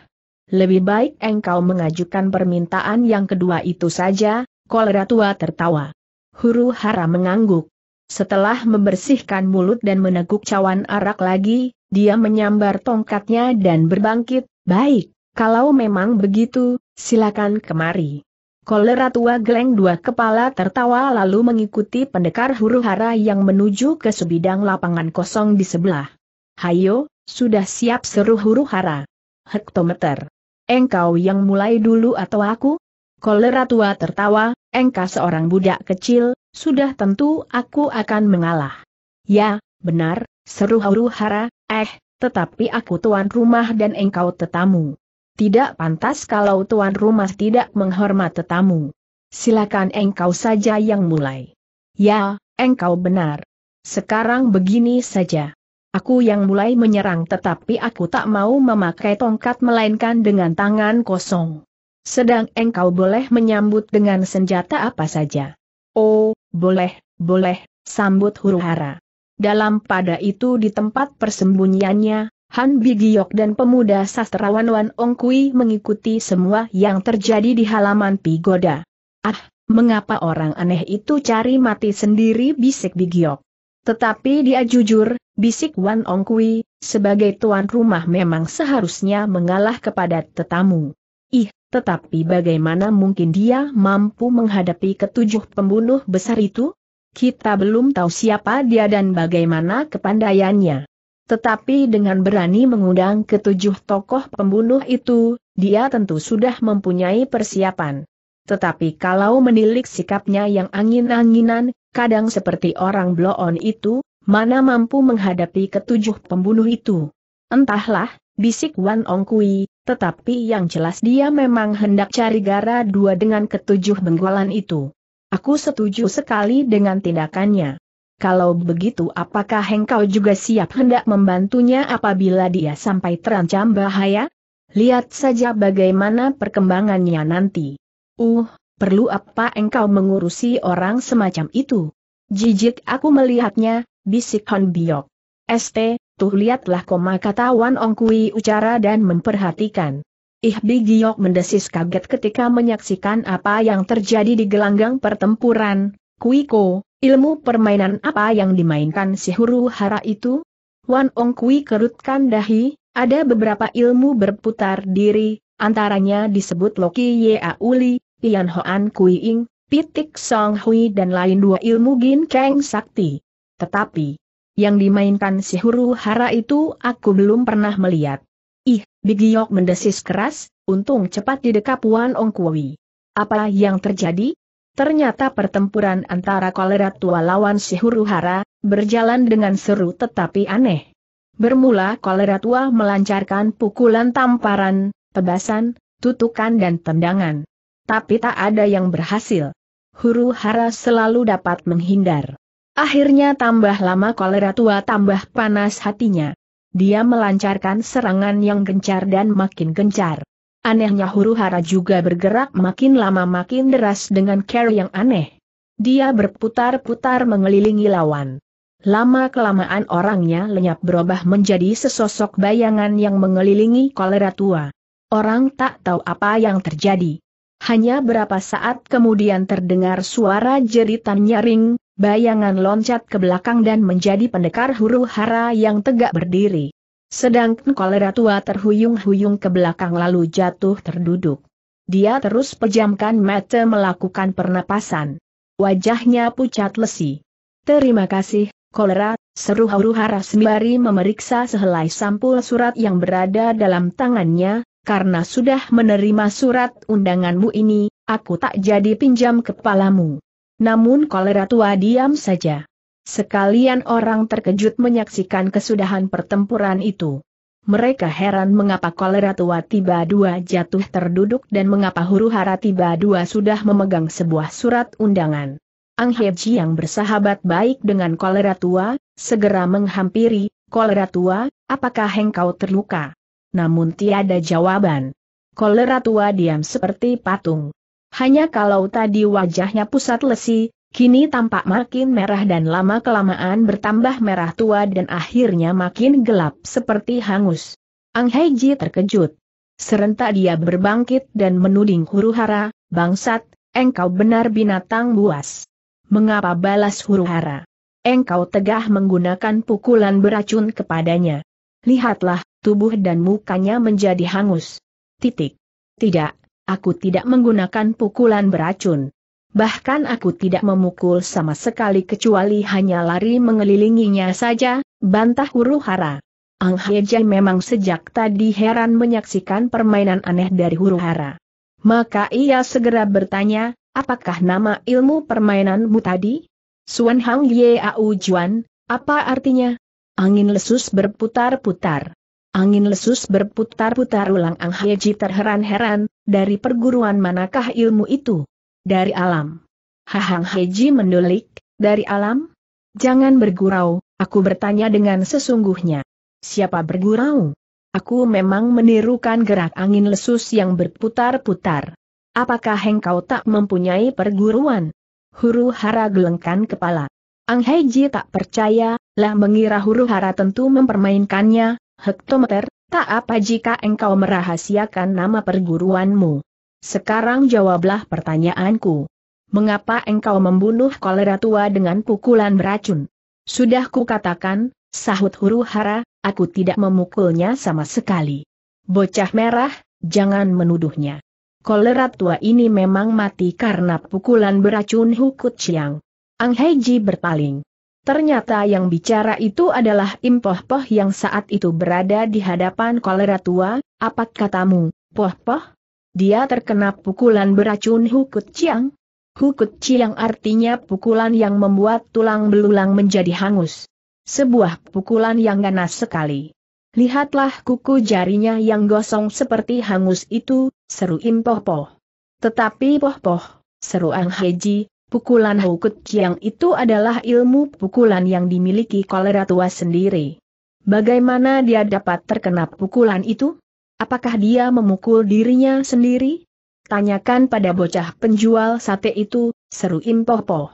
Lebih baik engkau mengajukan permintaan yang kedua itu saja, Kolera tua tertawa. Huru hara mengangguk. Setelah membersihkan mulut dan meneguk cawan arak lagi, dia menyambar tongkatnya dan berbangkit, baik, kalau memang begitu, silakan kemari. Kolera tua geleng dua kepala tertawa lalu mengikuti pendekar huru hara yang menuju ke sebidang lapangan kosong di sebelah. Hayo, sudah siap seru huru hara. Hektometer. Engkau yang mulai dulu atau aku? Kolera tua tertawa, engkau seorang budak kecil, sudah tentu aku akan mengalah. Ya, benar, seru haru hara, eh, tetapi aku tuan rumah dan engkau tetamu. Tidak pantas kalau tuan rumah tidak menghormat tetamu. Silakan engkau saja yang mulai. Ya, engkau benar. Sekarang begini saja. Aku yang mulai menyerang tetapi aku tak mau memakai tongkat melainkan dengan tangan kosong. Sedang engkau boleh menyambut dengan senjata apa saja. Oh, boleh, boleh, sambut huru hara. Dalam pada itu di tempat persembunyiannya, Han Bigiok dan pemuda sastrawan Wan Ong Kui mengikuti semua yang terjadi di halaman Pigoda. Ah, mengapa orang aneh itu cari mati sendiri bisik Bigiok? Tetapi dia jujur, bisik Wan Ong Kui, sebagai tuan rumah memang seharusnya mengalah kepada tetamu. Ih, tetapi bagaimana mungkin dia mampu menghadapi ketujuh pembunuh besar itu? Kita belum tahu siapa dia dan bagaimana kepandaiannya. Tetapi dengan berani mengundang ketujuh tokoh pembunuh itu, dia tentu sudah mempunyai persiapan. Tetapi kalau menilik sikapnya yang angin-anginan, kadang seperti orang bloon itu, mana mampu menghadapi ketujuh pembunuh itu. Entahlah, bisik Wan Onkui. Tetapi yang jelas dia memang hendak cari gara dua dengan ketujuh benggolan itu. Aku setuju sekali dengan tindakannya. Kalau begitu apakah engkau juga siap hendak membantunya apabila dia sampai terancam bahaya? Lihat saja bagaimana perkembangannya nanti. Uh, perlu apa engkau mengurusi orang semacam itu? Jijik aku melihatnya, bisik Hon Biok. ST, Tuh lihatlah koma kata Wan Ong Kui ucara dan memperhatikan. Ih Bigiyok mendesis kaget ketika menyaksikan apa yang terjadi di gelanggang pertempuran. Kui Ko, ilmu permainan apa yang dimainkan si huru hara itu? Wan Ong Kui kerutkan dahi, ada beberapa ilmu berputar diri, antaranya disebut Loki Ye Auli, Pian Hoan Kui Ing, Pitik Song Hui dan lain dua ilmu Gin Kang Sakti. Tetapi, yang dimainkan si huru hara itu aku belum pernah melihat. Ih, Bigiok mendesis keras, untung cepat didekap Wan Ong Kui. Apa yang terjadi? Ternyata pertempuran antara kolera tua lawan si huru hara, berjalan dengan seru tetapi aneh. Bermula kolera tua melancarkan pukulan tamparan, tebasan, tutukan dan tendangan. Tapi tak ada yang berhasil. Huru hara selalu dapat menghindar. Akhirnya tambah lama kolera tua tambah panas hatinya. Dia melancarkan serangan yang gencar dan makin gencar. Anehnya huru hara juga bergerak makin lama makin deras dengan care yang aneh. Dia berputar-putar mengelilingi lawan. Lama-kelamaan orangnya lenyap berubah menjadi sesosok bayangan yang mengelilingi kolera tua. Orang tak tahu apa yang terjadi. Hanya berapa saat kemudian terdengar suara jeritan nyaring, Bayangan loncat ke belakang dan menjadi pendekar huru hara yang tegak berdiri. Sedangkan kolera tua terhuyung-huyung ke belakang lalu jatuh terduduk. Dia terus pejamkan mata melakukan pernapasan. Wajahnya pucat lesi. Terima kasih, kolera, seru huru hara sembari memeriksa sehelai sampul surat yang berada dalam tangannya, karena sudah menerima surat undanganmu ini, aku tak jadi pinjam kepalamu. Namun kolera tua diam saja. Sekalian orang terkejut menyaksikan kesudahan pertempuran itu. Mereka heran mengapa kolera tua tiba dua jatuh terduduk dan mengapa huru hara tiba dua sudah memegang sebuah surat undangan. Ang Heji yang bersahabat baik dengan kolera tua, segera menghampiri, kolera tua, apakah engkau terluka? Namun tiada jawaban. Kolera tua diam seperti patung. Hanya kalau tadi wajahnya pusat lesi, kini tampak makin merah dan lama-kelamaan bertambah merah tua dan akhirnya makin gelap seperti hangus. Ang Heiji terkejut. Serentak dia berbangkit dan menuding huru-hara, bangsat, engkau benar binatang buas. Mengapa balas huru-hara? Engkau tegah menggunakan pukulan beracun kepadanya. Lihatlah, tubuh dan mukanya menjadi hangus. Titik. Tidak, Aku tidak menggunakan pukulan beracun. Bahkan aku tidak memukul sama sekali kecuali hanya lari mengelilinginya saja, bantah huru hara. Ang Heja memang sejak tadi heran menyaksikan permainan aneh dari huru hara. Maka ia segera bertanya, apakah nama ilmu permainanmu tadi? Suan Hang Ye Au Juan, apa artinya? Angin lesus berputar-putar. Angin lesus berputar-putar ulang Ang Hyeji terheran-heran, dari perguruan manakah ilmu itu? Dari alam. Hahang Heji mendulik, dari alam? Jangan bergurau, aku bertanya dengan sesungguhnya. Siapa bergurau? Aku memang menirukan gerak angin lesus yang berputar-putar. Apakah engkau tak mempunyai perguruan? Huru hara gelengkan kepala. Ang Heiji tak percaya, lah mengira huru hara tentu mempermainkannya, Hektometer, tak apa jika engkau merahasiakan nama perguruanmu. Sekarang jawablah pertanyaanku. Mengapa engkau membunuh kolera tua dengan pukulan beracun? Sudah kukatakan, sahut huru hara, aku tidak memukulnya sama sekali. Bocah merah, jangan menuduhnya. Kolera tua ini memang mati karena pukulan beracun Hukut Chiang. Ang Heiji berpaling. Ternyata yang bicara itu adalah Impoh-Poh yang saat itu berada di hadapan kolera tua, apa katamu, Poh-Poh? Dia terkena pukulan beracun Hukut Chiang? Hukut Chiang artinya pukulan yang membuat tulang belulang menjadi hangus. Sebuah pukulan yang ganas sekali. Lihatlah kuku jarinya yang gosong seperti hangus itu, seru Impoh-Poh. Tetapi Poh-Poh, seru Ang Heji, Pukulan Hukut Chiang itu adalah ilmu pukulan yang dimiliki kolera tua sendiri. Bagaimana dia dapat terkena pukulan itu? Apakah dia memukul dirinya sendiri? Tanyakan pada bocah penjual sate itu, seru Impopo.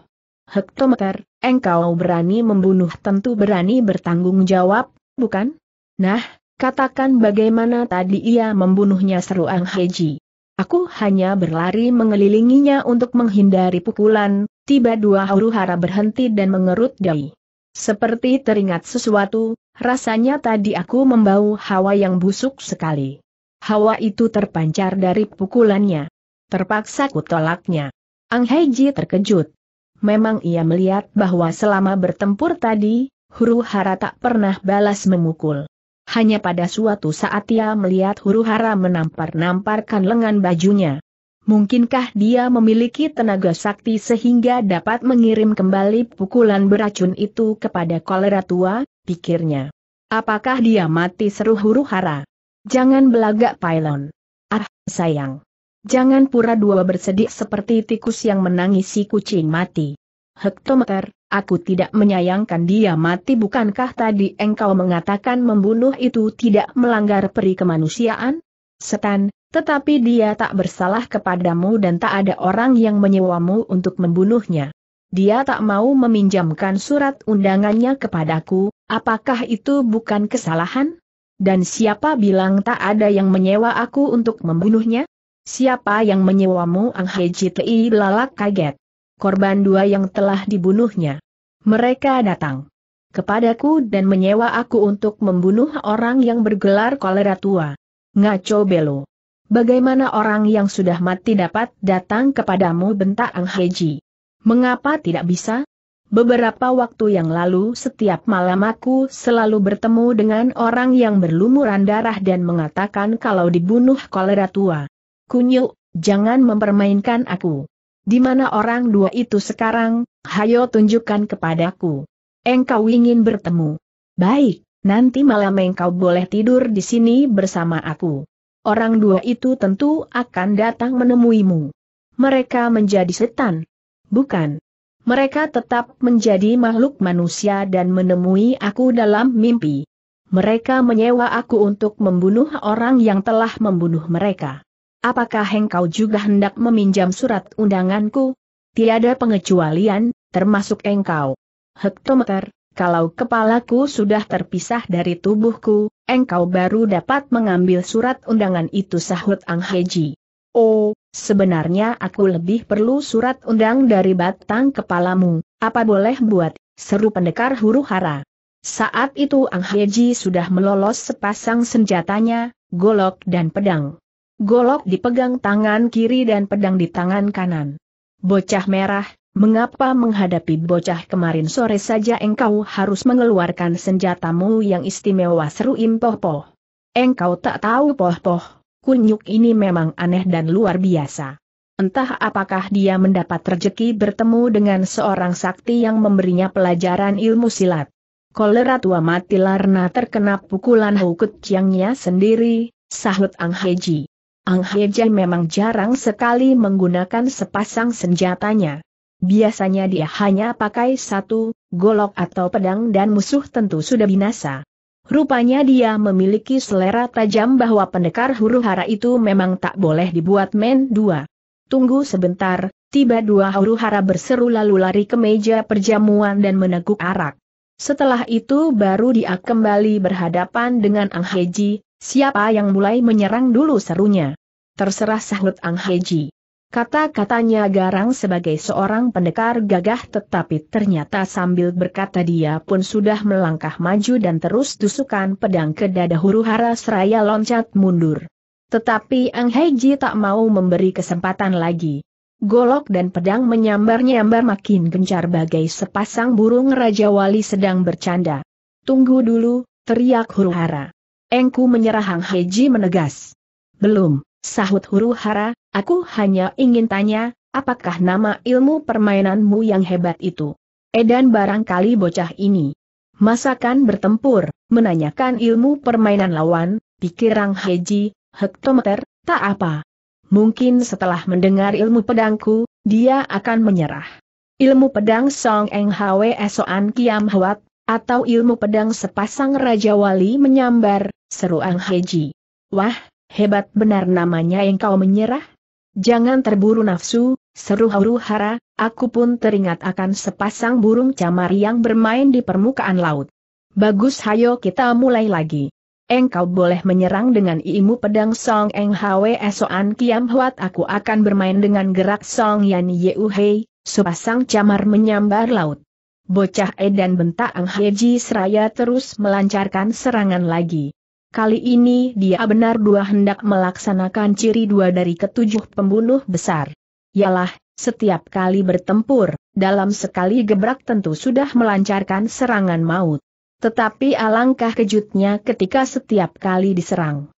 Hektometer, engkau berani membunuh tentu berani bertanggung jawab, bukan? Nah, katakan bagaimana tadi ia membunuhnya seru Ang Heji. Aku hanya berlari mengelilinginya untuk menghindari pukulan, tiba dua huru-hara berhenti dan mengerut dahi. Seperti teringat sesuatu, rasanya tadi aku membau hawa yang busuk sekali. Hawa itu terpancar dari pukulannya. Terpaksa kutolaknya. tolaknya. Ang Heiji terkejut. Memang ia melihat bahwa selama bertempur tadi, huru hara tak pernah balas memukul hanya pada suatu saat ia melihat huru hara menampar-namparkan lengan bajunya. Mungkinkah dia memiliki tenaga sakti sehingga dapat mengirim kembali pukulan beracun itu kepada kolera tua, pikirnya. Apakah dia mati seru huru hara? Jangan belagak pylon. Ah, sayang. Jangan pura dua bersedih seperti tikus yang menangisi kucing mati. Hektometer, Aku tidak menyayangkan dia mati bukankah tadi engkau mengatakan membunuh itu tidak melanggar peri kemanusiaan? Setan, tetapi dia tak bersalah kepadamu dan tak ada orang yang menyewamu untuk membunuhnya. Dia tak mau meminjamkan surat undangannya kepadaku, apakah itu bukan kesalahan? Dan siapa bilang tak ada yang menyewa aku untuk membunuhnya? Siapa yang menyewamu Ang Hei lalak kaget korban dua yang telah dibunuhnya. Mereka datang kepadaku dan menyewa aku untuk membunuh orang yang bergelar kolera tua. Ngaco Belo. Bagaimana orang yang sudah mati dapat datang kepadamu bentak Ang Heji? Mengapa tidak bisa? Beberapa waktu yang lalu setiap malam aku selalu bertemu dengan orang yang berlumuran darah dan mengatakan kalau dibunuh kolera tua. Kunyuk, jangan mempermainkan aku. Di mana orang dua itu sekarang, hayo tunjukkan kepadaku. Engkau ingin bertemu. Baik, nanti malam engkau boleh tidur di sini bersama aku. Orang dua itu tentu akan datang menemuimu. Mereka menjadi setan. Bukan. Mereka tetap menjadi makhluk manusia dan menemui aku dalam mimpi. Mereka menyewa aku untuk membunuh orang yang telah membunuh mereka apakah engkau juga hendak meminjam surat undanganku? Tiada pengecualian, termasuk engkau. Hektometer, kalau kepalaku sudah terpisah dari tubuhku, engkau baru dapat mengambil surat undangan itu sahut Ang Heji. Oh, sebenarnya aku lebih perlu surat undang dari batang kepalamu, apa boleh buat, seru pendekar huru hara. Saat itu Ang Heji sudah melolos sepasang senjatanya, golok dan pedang golok dipegang tangan kiri dan pedang di tangan kanan. Bocah merah, mengapa menghadapi bocah kemarin sore saja engkau harus mengeluarkan senjatamu yang istimewa seru impoh-poh. Engkau tak tahu poh-poh, kunyuk ini memang aneh dan luar biasa. Entah apakah dia mendapat rejeki bertemu dengan seorang sakti yang memberinya pelajaran ilmu silat. Kolera tua mati larna terkena pukulan hukut ciangnya sendiri, sahut Ang Heji. Ang Heja memang jarang sekali menggunakan sepasang senjatanya. Biasanya dia hanya pakai satu, golok atau pedang dan musuh tentu sudah binasa. Rupanya dia memiliki selera tajam bahwa pendekar huru hara itu memang tak boleh dibuat main dua. Tunggu sebentar, tiba dua huru hara berseru lalu lari ke meja perjamuan dan meneguk arak. Setelah itu baru dia kembali berhadapan dengan Ang Heji, Siapa yang mulai menyerang dulu serunya? Terserah sahut Ang Heji. Kata-katanya garang sebagai seorang pendekar gagah tetapi ternyata sambil berkata dia pun sudah melangkah maju dan terus tusukan pedang ke dada huru hara seraya loncat mundur. Tetapi Ang Heiji tak mau memberi kesempatan lagi. Golok dan pedang menyambar-nyambar makin gencar bagai sepasang burung Raja Wali sedang bercanda. Tunggu dulu, teriak huru hara. Engku menyerah Hang Heji menegas. Belum, sahut huru hara, aku hanya ingin tanya, apakah nama ilmu permainanmu yang hebat itu? Edan barangkali bocah ini. Masakan bertempur, menanyakan ilmu permainan lawan, pikir Hang Heji, hektometer, tak apa. Mungkin setelah mendengar ilmu pedangku, dia akan menyerah. Ilmu pedang Song Eng Hwe Soan Kiam Hwat, atau ilmu pedang sepasang Raja Wali menyambar, seru Ang Heji. Wah, hebat benar namanya yang kau menyerah? Jangan terburu nafsu, seru Hauru Hara, aku pun teringat akan sepasang burung camar yang bermain di permukaan laut. Bagus hayo kita mulai lagi. Engkau boleh menyerang dengan ilmu pedang Song Eng Hwe Soan Kiam Huat aku akan bermain dengan gerak Song Yan Yeu Hei, sepasang camar menyambar laut. Bocah E dan bentak Ang Heji seraya terus melancarkan serangan lagi. Kali ini dia benar dua hendak melaksanakan ciri dua dari ketujuh pembunuh besar. Yalah, setiap kali bertempur, dalam sekali gebrak tentu sudah melancarkan serangan maut. Tetapi alangkah kejutnya ketika setiap kali diserang.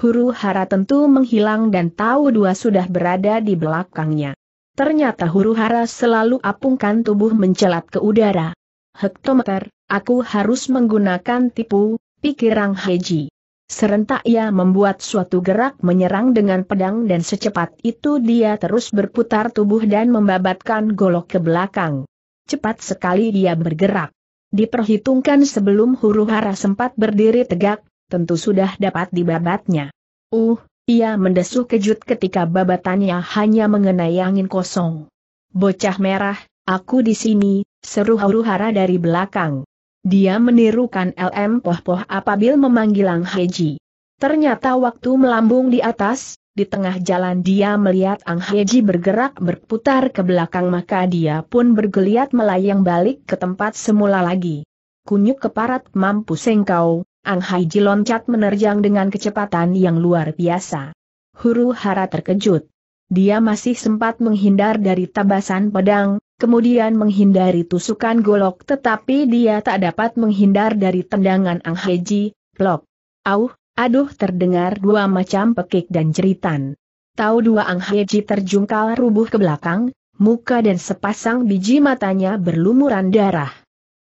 Huru hara tentu menghilang dan tahu dua sudah berada di belakangnya. Ternyata huru hara selalu apungkan tubuh mencelat ke udara. Hektometer, aku harus menggunakan tipu, pikir Rang Heji. Serentak ia membuat suatu gerak menyerang dengan pedang dan secepat itu dia terus berputar tubuh dan membabatkan golok ke belakang. Cepat sekali dia bergerak. Diperhitungkan sebelum huru hara sempat berdiri tegak, tentu sudah dapat dibabatnya. Uh, ia mendesuh kejut ketika babatannya hanya mengenai angin kosong. Bocah merah, aku di sini, seru huru-hara dari belakang. Dia menirukan LM Poh-Poh apabila memanggil Ang Heji. Ternyata waktu melambung di atas, di tengah jalan dia melihat Ang Heji bergerak berputar ke belakang maka dia pun bergeliat melayang balik ke tempat semula lagi. Kunyuk keparat mampu sengkau. Ang Haiji loncat menerjang dengan kecepatan yang luar biasa. Huru hara terkejut. Dia masih sempat menghindar dari tabasan pedang, kemudian menghindari tusukan golok tetapi dia tak dapat menghindar dari tendangan Ang Haiji. plok. Auh, aduh terdengar dua macam pekik dan jeritan. Tahu dua Ang Haiji terjungkal rubuh ke belakang, muka dan sepasang biji matanya berlumuran darah.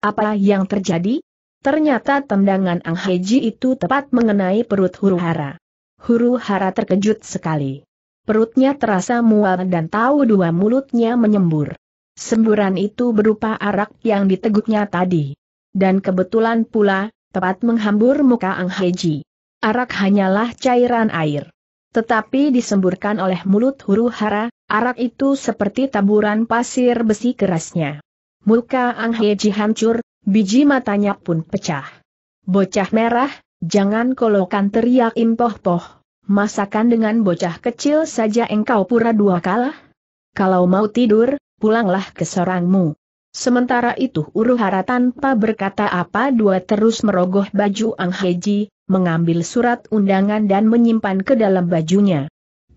Apa yang terjadi? Ternyata tendangan Ang Heji itu tepat mengenai perut huru hara. Huru hara terkejut sekali. Perutnya terasa mual dan tahu dua mulutnya menyembur. Semburan itu berupa arak yang diteguknya tadi. Dan kebetulan pula, tepat menghambur muka Ang Heji. Arak hanyalah cairan air. Tetapi disemburkan oleh mulut huru hara, arak itu seperti taburan pasir besi kerasnya. Muka Ang Heji hancur, Biji matanya pun pecah. Bocah merah, jangan kolokan teriak impoh-poh. Masakan dengan bocah kecil saja engkau pura dua kalah? Kalau mau tidur, pulanglah ke sorangmu. Sementara itu Uruhara tanpa berkata apa dua terus merogoh baju Ang Heji, mengambil surat undangan dan menyimpan ke dalam bajunya.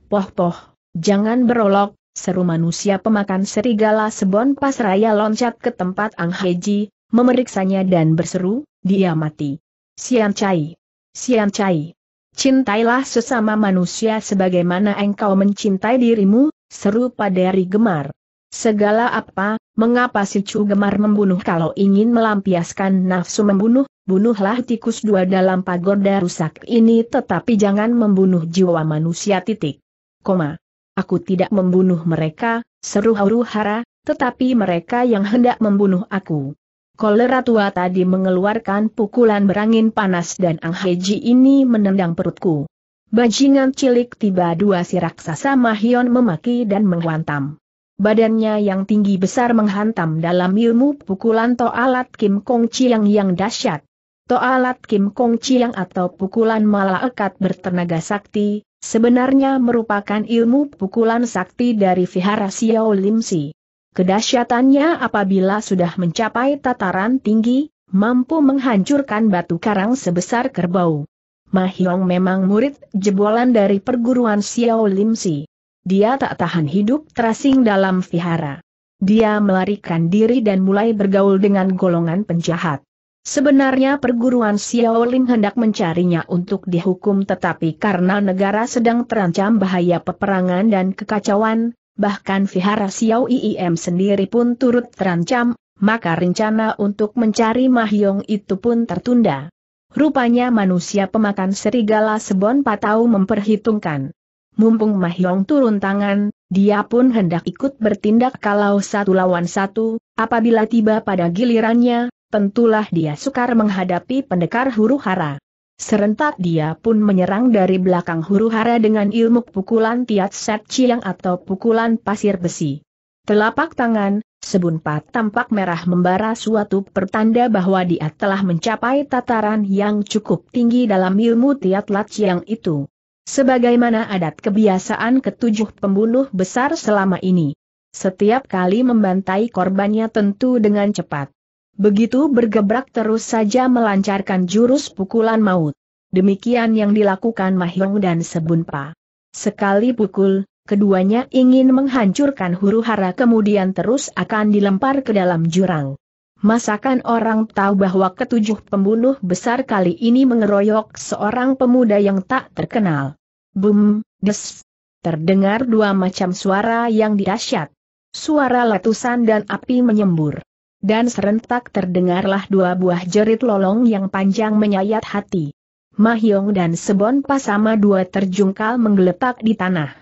Poh-poh, jangan berolok, seru manusia pemakan serigala sebon pas raya loncat ke tempat Ang Heji, memeriksanya dan berseru, dia mati. Sian Chai. Sian Chai. Cintailah sesama manusia sebagaimana engkau mencintai dirimu, seru Padari gemar. Segala apa, mengapa si Chu gemar membunuh kalau ingin melampiaskan nafsu membunuh, bunuhlah tikus dua dalam pagoda rusak ini tetapi jangan membunuh jiwa manusia titik. Koma. Aku tidak membunuh mereka, seru Haru hara, tetapi mereka yang hendak membunuh aku. Kolera tua tadi mengeluarkan pukulan berangin panas dan Ang Heji ini menendang perutku. Bajingan cilik tiba dua si raksasa Mahion memaki dan menghantam. Badannya yang tinggi besar menghantam dalam ilmu pukulan Toalat Kim Kong Chiang yang dahsyat. Toalat Kim Kong Chiang atau pukulan malaikat bertenaga sakti, sebenarnya merupakan ilmu pukulan sakti dari Vihara Xiao Si. Kedahsyatannya apabila sudah mencapai tataran tinggi, mampu menghancurkan batu karang sebesar kerbau. Mahyong memang murid jebolan dari perguruan Xiao Lim Si. Dia tak tahan hidup terasing dalam vihara. Dia melarikan diri dan mulai bergaul dengan golongan penjahat. Sebenarnya perguruan Xiao Lim hendak mencarinya untuk dihukum tetapi karena negara sedang terancam bahaya peperangan dan kekacauan, bahkan vihara Xiao IIM sendiri pun turut terancam, maka rencana untuk mencari Mahyong itu pun tertunda. Rupanya manusia pemakan serigala Sebon Patau memperhitungkan. Mumpung Mahyong turun tangan, dia pun hendak ikut bertindak kalau satu lawan satu, apabila tiba pada gilirannya, tentulah dia sukar menghadapi pendekar huru hara. Serentak dia pun menyerang dari belakang huru hara dengan ilmu pukulan tiat set ciang atau pukulan pasir besi. Telapak tangan, sebunpat tampak merah membara suatu pertanda bahwa dia telah mencapai tataran yang cukup tinggi dalam ilmu tiat lat ciang itu. Sebagaimana adat kebiasaan ketujuh pembunuh besar selama ini. Setiap kali membantai korbannya tentu dengan cepat. Begitu bergebrak terus saja melancarkan jurus pukulan maut. Demikian yang dilakukan Mahyong dan Sebunpa. Sekali pukul, keduanya ingin menghancurkan huru hara kemudian terus akan dilempar ke dalam jurang. Masakan orang tahu bahwa ketujuh pembunuh besar kali ini mengeroyok seorang pemuda yang tak terkenal. Bum, des. Terdengar dua macam suara yang dirasyat. Suara letusan dan api menyembur dan serentak terdengarlah dua buah jerit lolong yang panjang menyayat hati. Mahyong dan Sebon Pasama dua terjungkal menggeletak di tanah.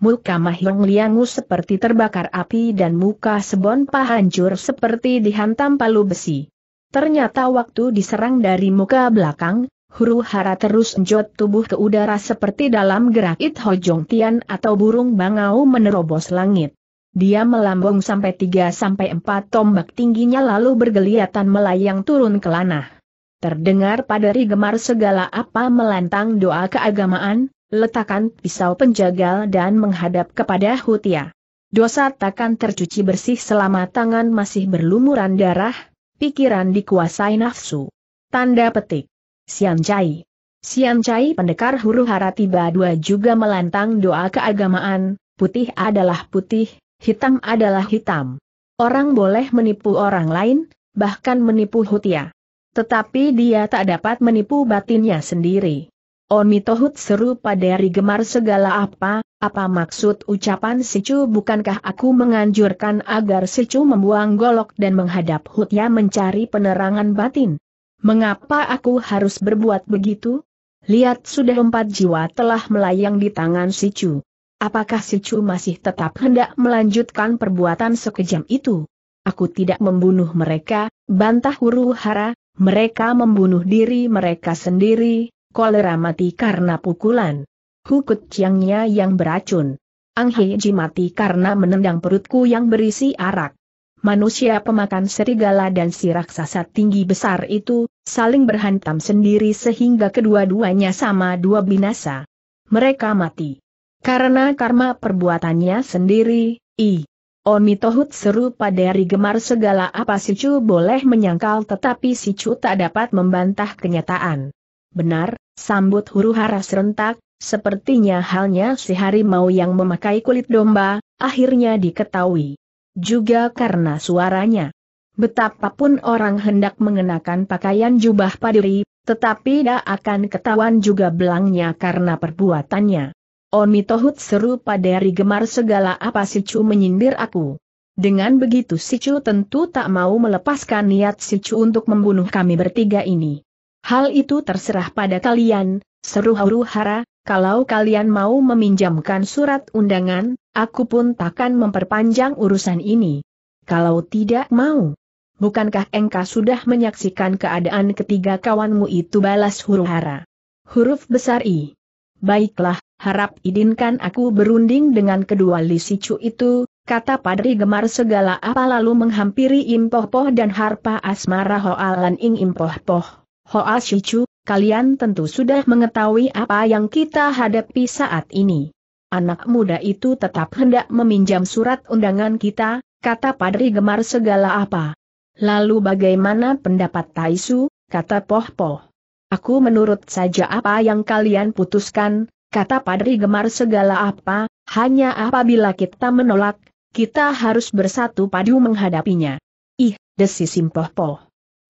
Muka Mahyong Liangu seperti terbakar api dan muka Sebon Pahancur seperti dihantam palu besi. Ternyata waktu diserang dari muka belakang, huru hara terus njot tubuh ke udara seperti dalam gerak It Hojong Tian atau burung bangau menerobos langit. Dia melambung sampai 3 sampai 4 tombak tingginya lalu bergeliatan melayang turun ke lanah. Terdengar pada gemar segala apa melantang doa keagamaan, letakkan pisau penjagal dan menghadap kepada Hutia. Dosa takkan tercuci bersih selama tangan masih berlumuran darah, pikiran dikuasai nafsu. Tanda petik. Siancai. Siancai pendekar huru hara tiba dua juga melantang doa keagamaan, putih adalah putih, hitam adalah hitam. Orang boleh menipu orang lain, bahkan menipu Hutia. Tetapi dia tak dapat menipu batinnya sendiri. Oni Tohut seru paderi gemar segala apa, apa maksud ucapan Sicu bukankah aku menganjurkan agar Sicu membuang golok dan menghadap hutia mencari penerangan batin? Mengapa aku harus berbuat begitu? Lihat sudah empat jiwa telah melayang di tangan Sicu. Apakah si Chu masih tetap hendak melanjutkan perbuatan sekejam itu? Aku tidak membunuh mereka, bantah huru hara, mereka membunuh diri mereka sendiri, kolera mati karena pukulan. Hukut ciangnya yang beracun. Ang Heiji mati karena menendang perutku yang berisi arak. Manusia pemakan serigala dan si raksasa tinggi besar itu, saling berhantam sendiri sehingga kedua-duanya sama dua binasa. Mereka mati. Karena karma perbuatannya sendiri, i. Omitohut seru dari gemar segala apa Chu boleh menyangkal tetapi Chu tak dapat membantah kenyataan. Benar, sambut huru hara serentak, sepertinya halnya si harimau yang memakai kulit domba, akhirnya diketahui. Juga karena suaranya. Betapapun orang hendak mengenakan pakaian jubah padiri, tetapi tidak akan ketahuan juga belangnya karena perbuatannya. Omi Tohut seru pada gemar segala apa si Chu menyindir aku. Dengan begitu si Chu tentu tak mau melepaskan niat si Chu untuk membunuh kami bertiga ini. Hal itu terserah pada kalian, seru Hauru Hara, kalau kalian mau meminjamkan surat undangan, aku pun takkan memperpanjang urusan ini. Kalau tidak mau, bukankah engkau sudah menyaksikan keadaan ketiga kawanmu itu balas huru hara? Huruf besar I. Baiklah, harap idinkan aku berunding dengan kedua lisicu itu, kata Padri Gemar segala apa lalu menghampiri Impoh poh dan harpa asmara Hoalan Ing Impoh poh. Hoa Shichu, kalian tentu sudah mengetahui apa yang kita hadapi saat ini. Anak muda itu tetap hendak meminjam surat undangan kita, kata Padri Gemar segala apa. Lalu bagaimana pendapat Taisu, kata Poh Poh. Aku menurut saja apa yang kalian putuskan, Kata Padri gemar segala apa, hanya apabila kita menolak, kita harus bersatu padu menghadapinya. Ih, desi simpoh poh.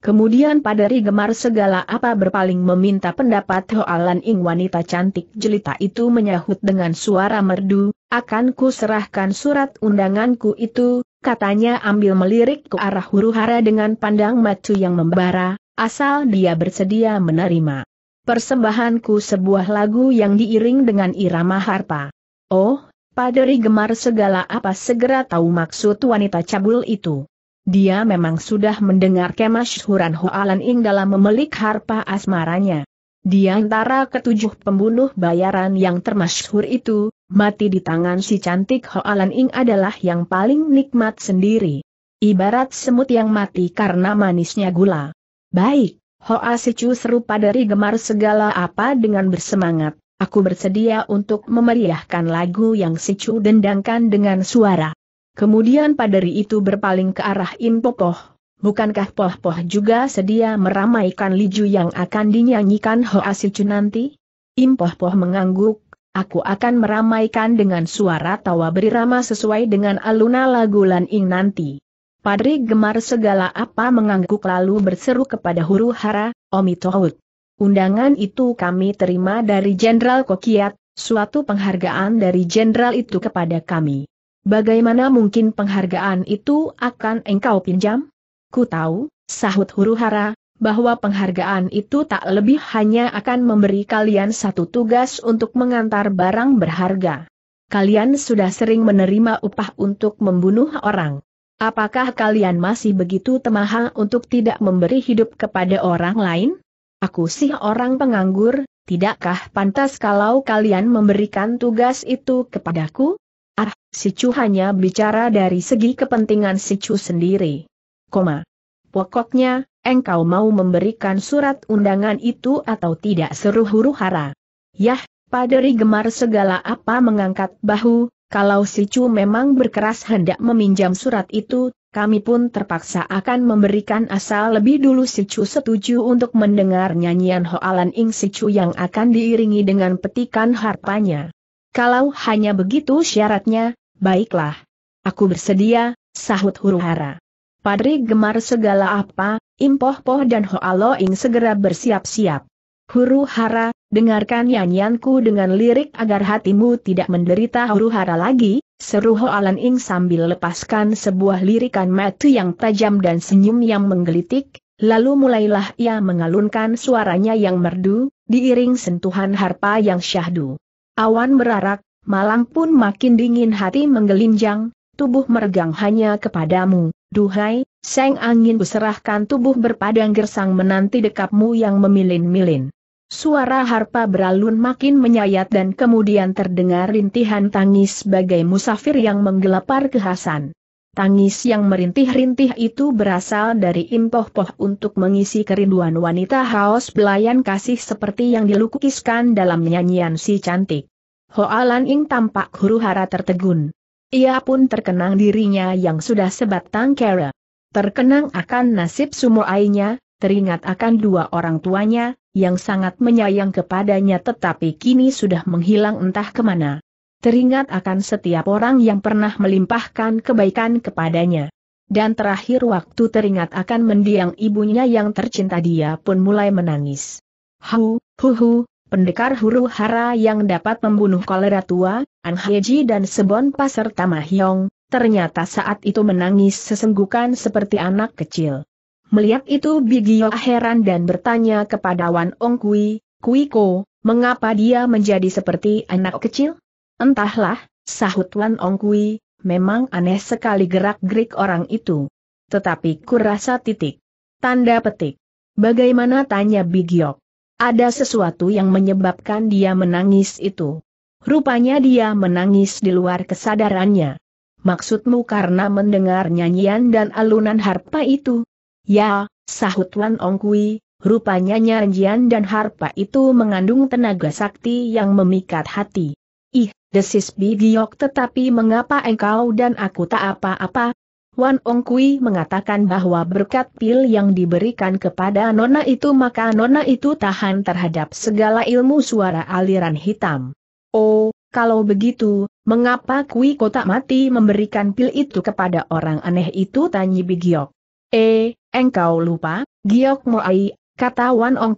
Kemudian Padri gemar segala apa berpaling meminta pendapat Hoalan Ing wanita cantik jelita itu menyahut dengan suara merdu, akan ku serahkan surat undanganku itu, katanya ambil melirik ke arah huru hara dengan pandang matu yang membara, asal dia bersedia menerima. Persembahanku sebuah lagu yang diiring dengan irama harpa. Oh, Paderi gemar segala apa segera tahu maksud wanita cabul itu. Dia memang sudah mendengar kemasyhuran Hoalan Ing dalam memelik harpa asmaranya. Di antara ketujuh pembunuh bayaran yang termasyhur itu, mati di tangan si cantik Hoalan Ing adalah yang paling nikmat sendiri. Ibarat semut yang mati karena manisnya gula. Baik, Hoa Sicu serupa dari gemar segala apa dengan bersemangat, aku bersedia untuk memeriahkan lagu yang Sicu dendangkan dengan suara. Kemudian padari itu berpaling ke arah Impopoh, bukankah Poh-Poh juga sedia meramaikan liju yang akan dinyanyikan Hoa Sicu nanti? Impoh-Poh mengangguk, aku akan meramaikan dengan suara tawa berirama sesuai dengan aluna lagu Lan Ing nanti. Padri gemar segala apa mengangguk lalu berseru kepada huru hara, Omi Tohut. Undangan itu kami terima dari Jenderal Kokiat, suatu penghargaan dari jenderal itu kepada kami. Bagaimana mungkin penghargaan itu akan engkau pinjam? Ku tahu, sahut huru hara, bahwa penghargaan itu tak lebih hanya akan memberi kalian satu tugas untuk mengantar barang berharga. Kalian sudah sering menerima upah untuk membunuh orang. Apakah kalian masih begitu temahal untuk tidak memberi hidup kepada orang lain? Aku sih orang penganggur, tidakkah pantas kalau kalian memberikan tugas itu kepadaku? Ah, si Chu hanya bicara dari segi kepentingan si Chu sendiri. Koma. Pokoknya, engkau mau memberikan surat undangan itu atau tidak seru huru hara. Yah, paderi gemar segala apa mengangkat bahu, kalau si Chu memang berkeras hendak meminjam surat itu, kami pun terpaksa akan memberikan asal lebih dulu si Chu setuju untuk mendengar nyanyian Hoalan Ing si Chu yang akan diiringi dengan petikan harpanya. Kalau hanya begitu syaratnya, baiklah. Aku bersedia, sahut huru-hara. Padri gemar segala apa, Impoh Poh dan Hoalo Ing segera bersiap-siap. Huru hara, dengarkan nyanyianku dengan lirik agar hatimu tidak menderita huru hara lagi, seru Hoalan Ing sambil lepaskan sebuah lirikan metu yang tajam dan senyum yang menggelitik, lalu mulailah ia mengalunkan suaranya yang merdu, diiring sentuhan harpa yang syahdu. Awan berarak, malang pun makin dingin hati menggelinjang, tubuh meregang hanya kepadamu, duhai, seng angin berserahkan tubuh berpadang gersang menanti dekapmu yang memilin-milin. Suara harpa beralun makin menyayat dan kemudian terdengar rintihan tangis bagai musafir yang menggelapar kehasan. Tangis yang merintih-rintih itu berasal dari impoh-poh untuk mengisi kerinduan wanita haus belayan kasih seperti yang dilukiskan dalam nyanyian si cantik. Hoalan Ing tampak huru hara tertegun. Ia pun terkenang dirinya yang sudah sebatang kera. Terkenang akan nasib sumuainya, teringat akan dua orang tuanya, yang sangat menyayang kepadanya tetapi kini sudah menghilang entah kemana. Teringat akan setiap orang yang pernah melimpahkan kebaikan kepadanya. Dan terakhir waktu teringat akan mendiang ibunya yang tercinta dia pun mulai menangis. Hu, hu hu, pendekar huru hara yang dapat membunuh kolera tua, An Heji dan Sebon pasar Mahyong, ternyata saat itu menangis sesenggukan seperti anak kecil. Melihat itu Bigio heran dan bertanya kepada Wan Ong Kui, Kuiko, mengapa dia menjadi seperti anak kecil? Entahlah, sahut Wan Ong Kui, memang aneh sekali gerak-gerik orang itu. Tetapi kurasa titik. Tanda petik. Bagaimana tanya Bigio? Ada sesuatu yang menyebabkan dia menangis itu. Rupanya dia menangis di luar kesadarannya. Maksudmu karena mendengar nyanyian dan alunan harpa itu? Ya, sahut Wan Ongkui, rupanya nyanyian dan harpa itu mengandung tenaga sakti yang memikat hati. Ih, desis Bigiok tetapi mengapa engkau dan aku tak apa-apa? Wan Ongkui mengatakan bahwa berkat pil yang diberikan kepada Nona itu maka Nona itu tahan terhadap segala ilmu suara aliran hitam. Oh, kalau begitu, mengapa Kui Kota Mati memberikan pil itu kepada orang aneh itu? Tanya Bigiok. Eh, engkau lupa, Giok Moai, kata Wan Ong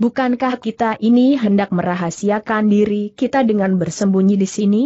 bukankah kita ini hendak merahasiakan diri kita dengan bersembunyi di sini?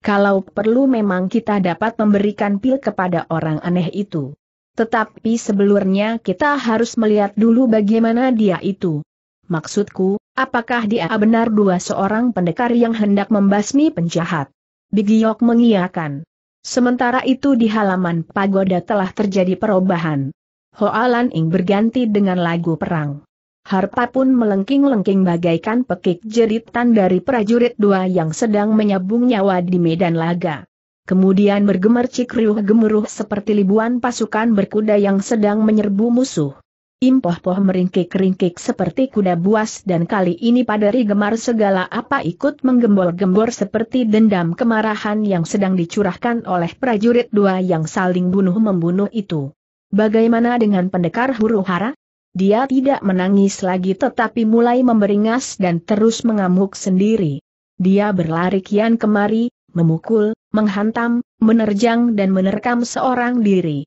Kalau perlu memang kita dapat memberikan pil kepada orang aneh itu. Tetapi sebelumnya kita harus melihat dulu bagaimana dia itu. Maksudku, apakah dia benar dua seorang pendekar yang hendak membasmi penjahat? Bigiok mengiakan. Sementara itu di halaman pagoda telah terjadi perubahan. Hoa Lan Ing berganti dengan lagu perang. Harpa pun melengking-lengking bagaikan pekik jeritan dari prajurit dua yang sedang menyabung nyawa di medan laga. Kemudian bergemercik riuh gemuruh seperti libuan pasukan berkuda yang sedang menyerbu musuh. Impoh-poh meringkik-ringkik seperti kuda buas dan kali ini padari gemar segala apa ikut menggembor-gembor seperti dendam kemarahan yang sedang dicurahkan oleh prajurit dua yang saling bunuh-membunuh itu. Bagaimana dengan pendekar huru hara? Dia tidak menangis lagi tetapi mulai memberingas dan terus mengamuk sendiri. Dia berlari kian kemari, memukul, menghantam, menerjang dan menerkam seorang diri.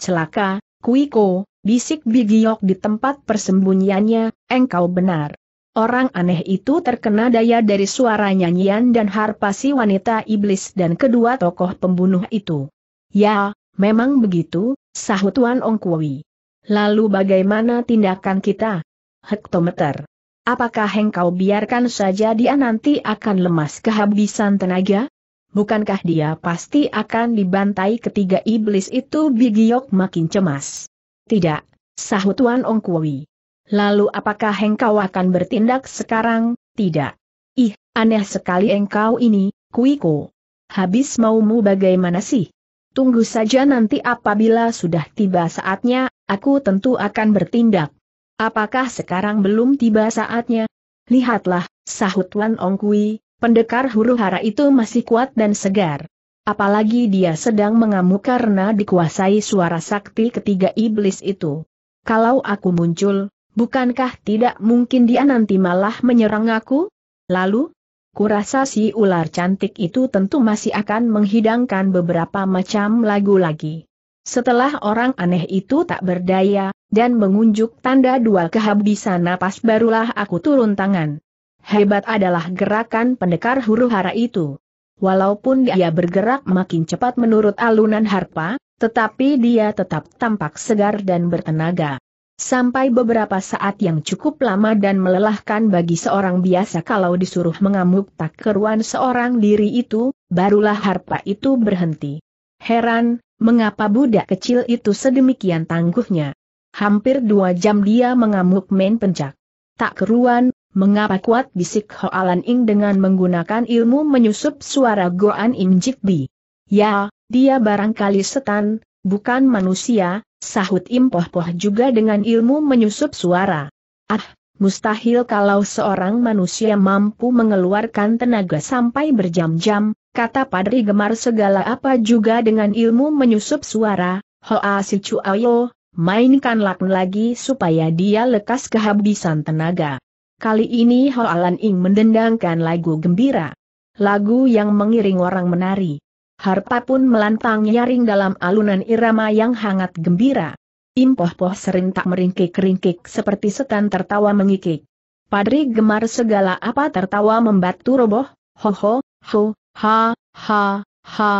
Celaka, Kuiko, bisik Bigiok di tempat persembunyiannya, engkau benar. Orang aneh itu terkena daya dari suara nyanyian dan harpasi wanita iblis dan kedua tokoh pembunuh itu. Ya, memang begitu, sahut Tuan Ongkowi. Lalu bagaimana tindakan kita? Hektometer. Apakah engkau biarkan saja dia nanti akan lemas kehabisan tenaga? Bukankah dia pasti akan dibantai ketiga iblis itu Bigiok makin cemas. Tidak, sahut Tuan Ong Kui. Lalu apakah engkau akan bertindak sekarang? Tidak. Ih, aneh sekali engkau ini, Kuiko. Habis maumu bagaimana sih? Tunggu saja nanti apabila sudah tiba saatnya, aku tentu akan bertindak. Apakah sekarang belum tiba saatnya? Lihatlah, sahut Wan Ong Kui, pendekar huru hara itu masih kuat dan segar. Apalagi dia sedang mengamuk karena dikuasai suara sakti ketiga iblis itu. Kalau aku muncul, bukankah tidak mungkin dia nanti malah menyerang aku? Lalu, kurasa si ular cantik itu tentu masih akan menghidangkan beberapa macam lagu lagi. Setelah orang aneh itu tak berdaya, dan mengunjuk tanda dua kehabisan napas barulah aku turun tangan. Hebat adalah gerakan pendekar huru hara itu. Walaupun dia bergerak makin cepat menurut alunan harpa, tetapi dia tetap tampak segar dan bertenaga. Sampai beberapa saat yang cukup lama dan melelahkan bagi seorang biasa kalau disuruh mengamuk tak keruan seorang diri itu, barulah harpa itu berhenti. Heran, mengapa budak kecil itu sedemikian tangguhnya. Hampir dua jam dia mengamuk main pencak. Tak keruan, Mengapa kuat bisik Hoalan Ing dengan menggunakan ilmu menyusup suara Goan Im Jik Bi? Ya, dia barangkali setan, bukan manusia, sahut Im Poh Poh juga dengan ilmu menyusup suara. Ah, mustahil kalau seorang manusia mampu mengeluarkan tenaga sampai berjam-jam, kata Padri Gemar segala apa juga dengan ilmu menyusup suara, Hoa si cuayo, Ayo, mainkan lakun lagi supaya dia lekas kehabisan tenaga. Kali ini Hoalan Ing mendendangkan lagu gembira. Lagu yang mengiring orang menari. Harpa pun melantang nyaring dalam alunan irama yang hangat gembira. Impoh-poh tak meringkik-ringkik seperti setan tertawa mengikik. Padri gemar segala apa tertawa membatu roboh, ho ho, ho, ha, ha, ha,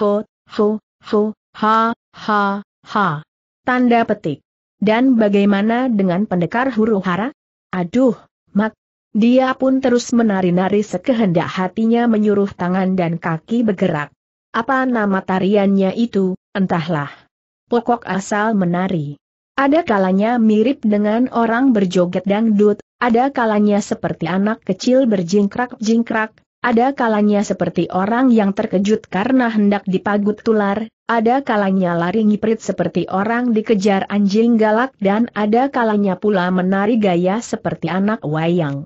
ho, ho, ho, ha, ha, ha. Tanda petik. Dan bagaimana dengan pendekar huru hara? Aduh, Mak, dia pun terus menari-nari sekehendak hatinya menyuruh tangan dan kaki bergerak. Apa nama tariannya itu, entahlah. Pokok asal menari. Ada kalanya mirip dengan orang berjoget dangdut, ada kalanya seperti anak kecil berjingkrak-jingkrak, ada kalanya seperti orang yang terkejut karena hendak dipagut tular, ada kalanya lari ngiprit seperti orang dikejar anjing galak dan ada kalanya pula menari gaya seperti anak wayang.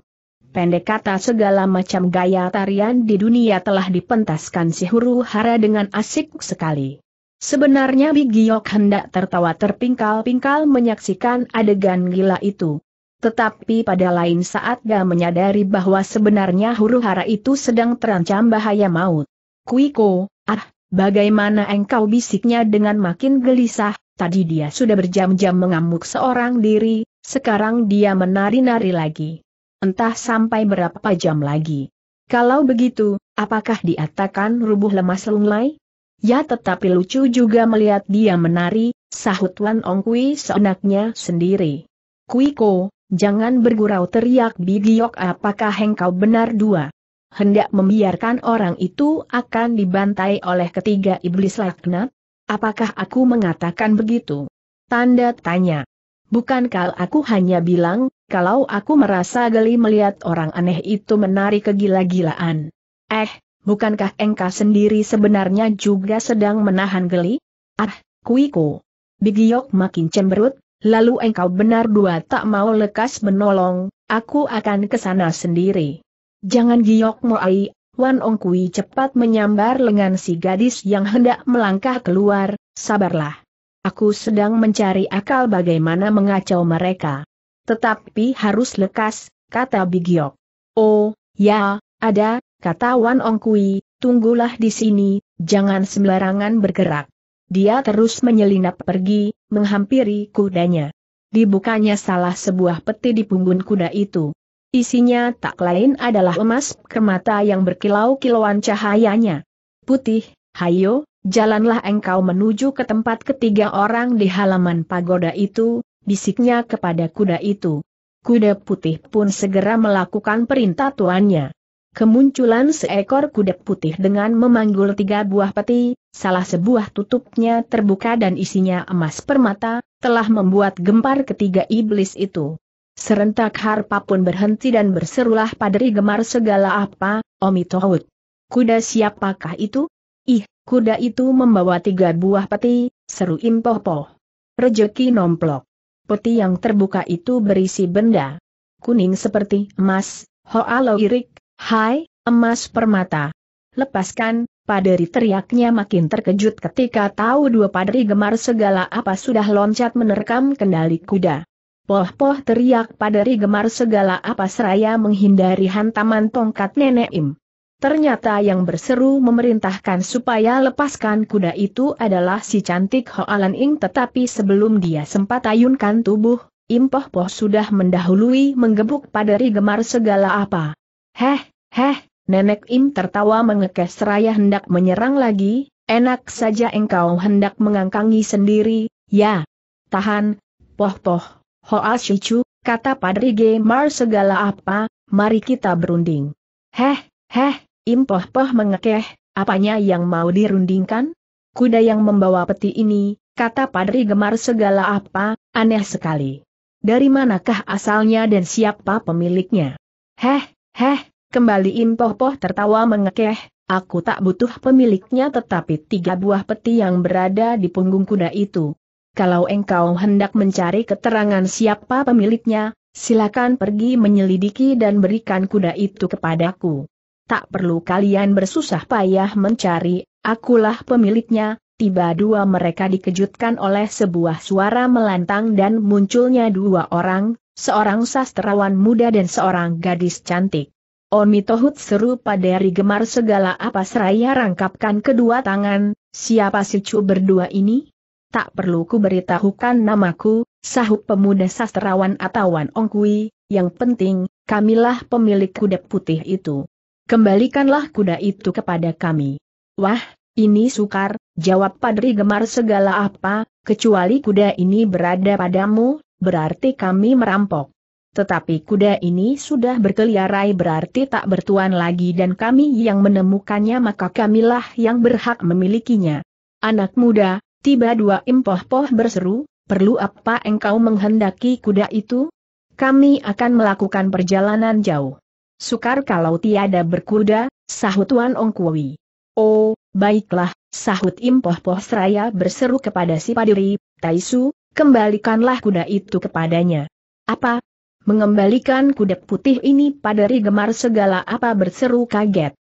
Pendek kata segala macam gaya tarian di dunia telah dipentaskan si huru hara dengan asik sekali. Sebenarnya Bigiok hendak tertawa terpingkal-pingkal menyaksikan adegan gila itu. Tetapi pada lain saat dia menyadari bahwa sebenarnya huru hara itu sedang terancam bahaya maut. Kuiko, ah, Bagaimana engkau bisiknya dengan makin gelisah, tadi dia sudah berjam-jam mengamuk seorang diri, sekarang dia menari-nari lagi. Entah sampai berapa jam lagi. Kalau begitu, apakah diatakan rubuh lemas lunglai? Ya tetapi lucu juga melihat dia menari, sahut Wan Ong Kui seenaknya sendiri. Kuiko, jangan bergurau teriak Bigiok apakah engkau benar dua? hendak membiarkan orang itu akan dibantai oleh ketiga iblis laknat? Apakah aku mengatakan begitu? Tanda tanya. Bukankah aku hanya bilang, kalau aku merasa geli melihat orang aneh itu menari kegila-gilaan? Eh, bukankah engkau sendiri sebenarnya juga sedang menahan geli? Ah, kuiku. Bigiok makin cemberut, lalu engkau benar dua tak mau lekas menolong, aku akan kesana sendiri. Jangan giok Moai, Wan Ong Kui cepat menyambar lengan si gadis yang hendak melangkah keluar, sabarlah. Aku sedang mencari akal bagaimana mengacau mereka. Tetapi harus lekas, kata Bigiok. Oh, ya, ada, kata Wan Ong Kui, tunggulah di sini, jangan sembarangan bergerak. Dia terus menyelinap pergi, menghampiri kudanya. Dibukanya salah sebuah peti di punggung kuda itu. Isinya tak lain adalah emas permata yang berkilau-kilauan cahayanya. Putih, hayo, jalanlah engkau menuju ke tempat ketiga orang di halaman pagoda itu, bisiknya kepada kuda itu. Kuda putih pun segera melakukan perintah tuannya. Kemunculan seekor kuda putih dengan memanggul tiga buah peti, salah sebuah tutupnya terbuka dan isinya emas permata, telah membuat gempar ketiga iblis itu. Serentak harpa pun berhenti dan berserulah Padri gemar segala apa, Omitohut. Kuda siapakah itu? Ih, kuda itu membawa tiga buah peti, seru impoh Rejeki nomplok. Peti yang terbuka itu berisi benda. Kuning seperti emas, hoalo irik, hai, emas permata. Lepaskan, Padri teriaknya makin terkejut ketika tahu dua Padri gemar segala apa sudah loncat menerkam kendali kuda. Poh-poh teriak padari gemar segala apa seraya menghindari hantaman tongkat nenek Im. Ternyata yang berseru memerintahkan supaya lepaskan kuda itu adalah si cantik Hoalan Ing tetapi sebelum dia sempat ayunkan tubuh, Im Poh Poh sudah mendahului menggebuk padari gemar segala apa. Heh, heh, nenek Im tertawa mengekes seraya hendak menyerang lagi, enak saja engkau hendak mengangkangi sendiri, ya. Tahan, Poh Poh. Hoa ah Shinchu, kata Padri Gemar segala apa, mari kita berunding. Heh, heh, impoh-poh mengekeh, apanya yang mau dirundingkan? Kuda yang membawa peti ini, kata Padri Gemar segala apa, aneh sekali. Dari manakah asalnya dan siapa pemiliknya? Heh, heh, kembali impoh-poh tertawa mengekeh, aku tak butuh pemiliknya tetapi tiga buah peti yang berada di punggung kuda itu kalau engkau hendak mencari keterangan siapa pemiliknya, silakan pergi menyelidiki dan berikan kuda itu kepadaku. Tak perlu kalian bersusah payah mencari, akulah pemiliknya, tiba dua mereka dikejutkan oleh sebuah suara melantang dan munculnya dua orang, seorang sastrawan muda dan seorang gadis cantik. Omi seru pada dari gemar segala apa seraya rangkapkan kedua tangan, siapa si cu berdua ini? tak perlu ku beritahukan namaku, sahut pemuda sastrawan atawan Ongkui, yang penting, kamilah pemilik kuda putih itu. Kembalikanlah kuda itu kepada kami. Wah, ini sukar, jawab Padri Gemar segala apa, kecuali kuda ini berada padamu, berarti kami merampok. Tetapi kuda ini sudah berkeliarai berarti tak bertuan lagi dan kami yang menemukannya maka kamilah yang berhak memilikinya. Anak muda, Tiba dua impoh-poh berseru, perlu apa engkau menghendaki kuda itu? Kami akan melakukan perjalanan jauh. Sukar kalau tiada berkuda, sahut Wan Ongkui. Oh, baiklah, sahut impoh-poh seraya berseru kepada si padiri, Taisu, kembalikanlah kuda itu kepadanya. Apa? Mengembalikan kuda putih ini padari gemar segala apa berseru kaget.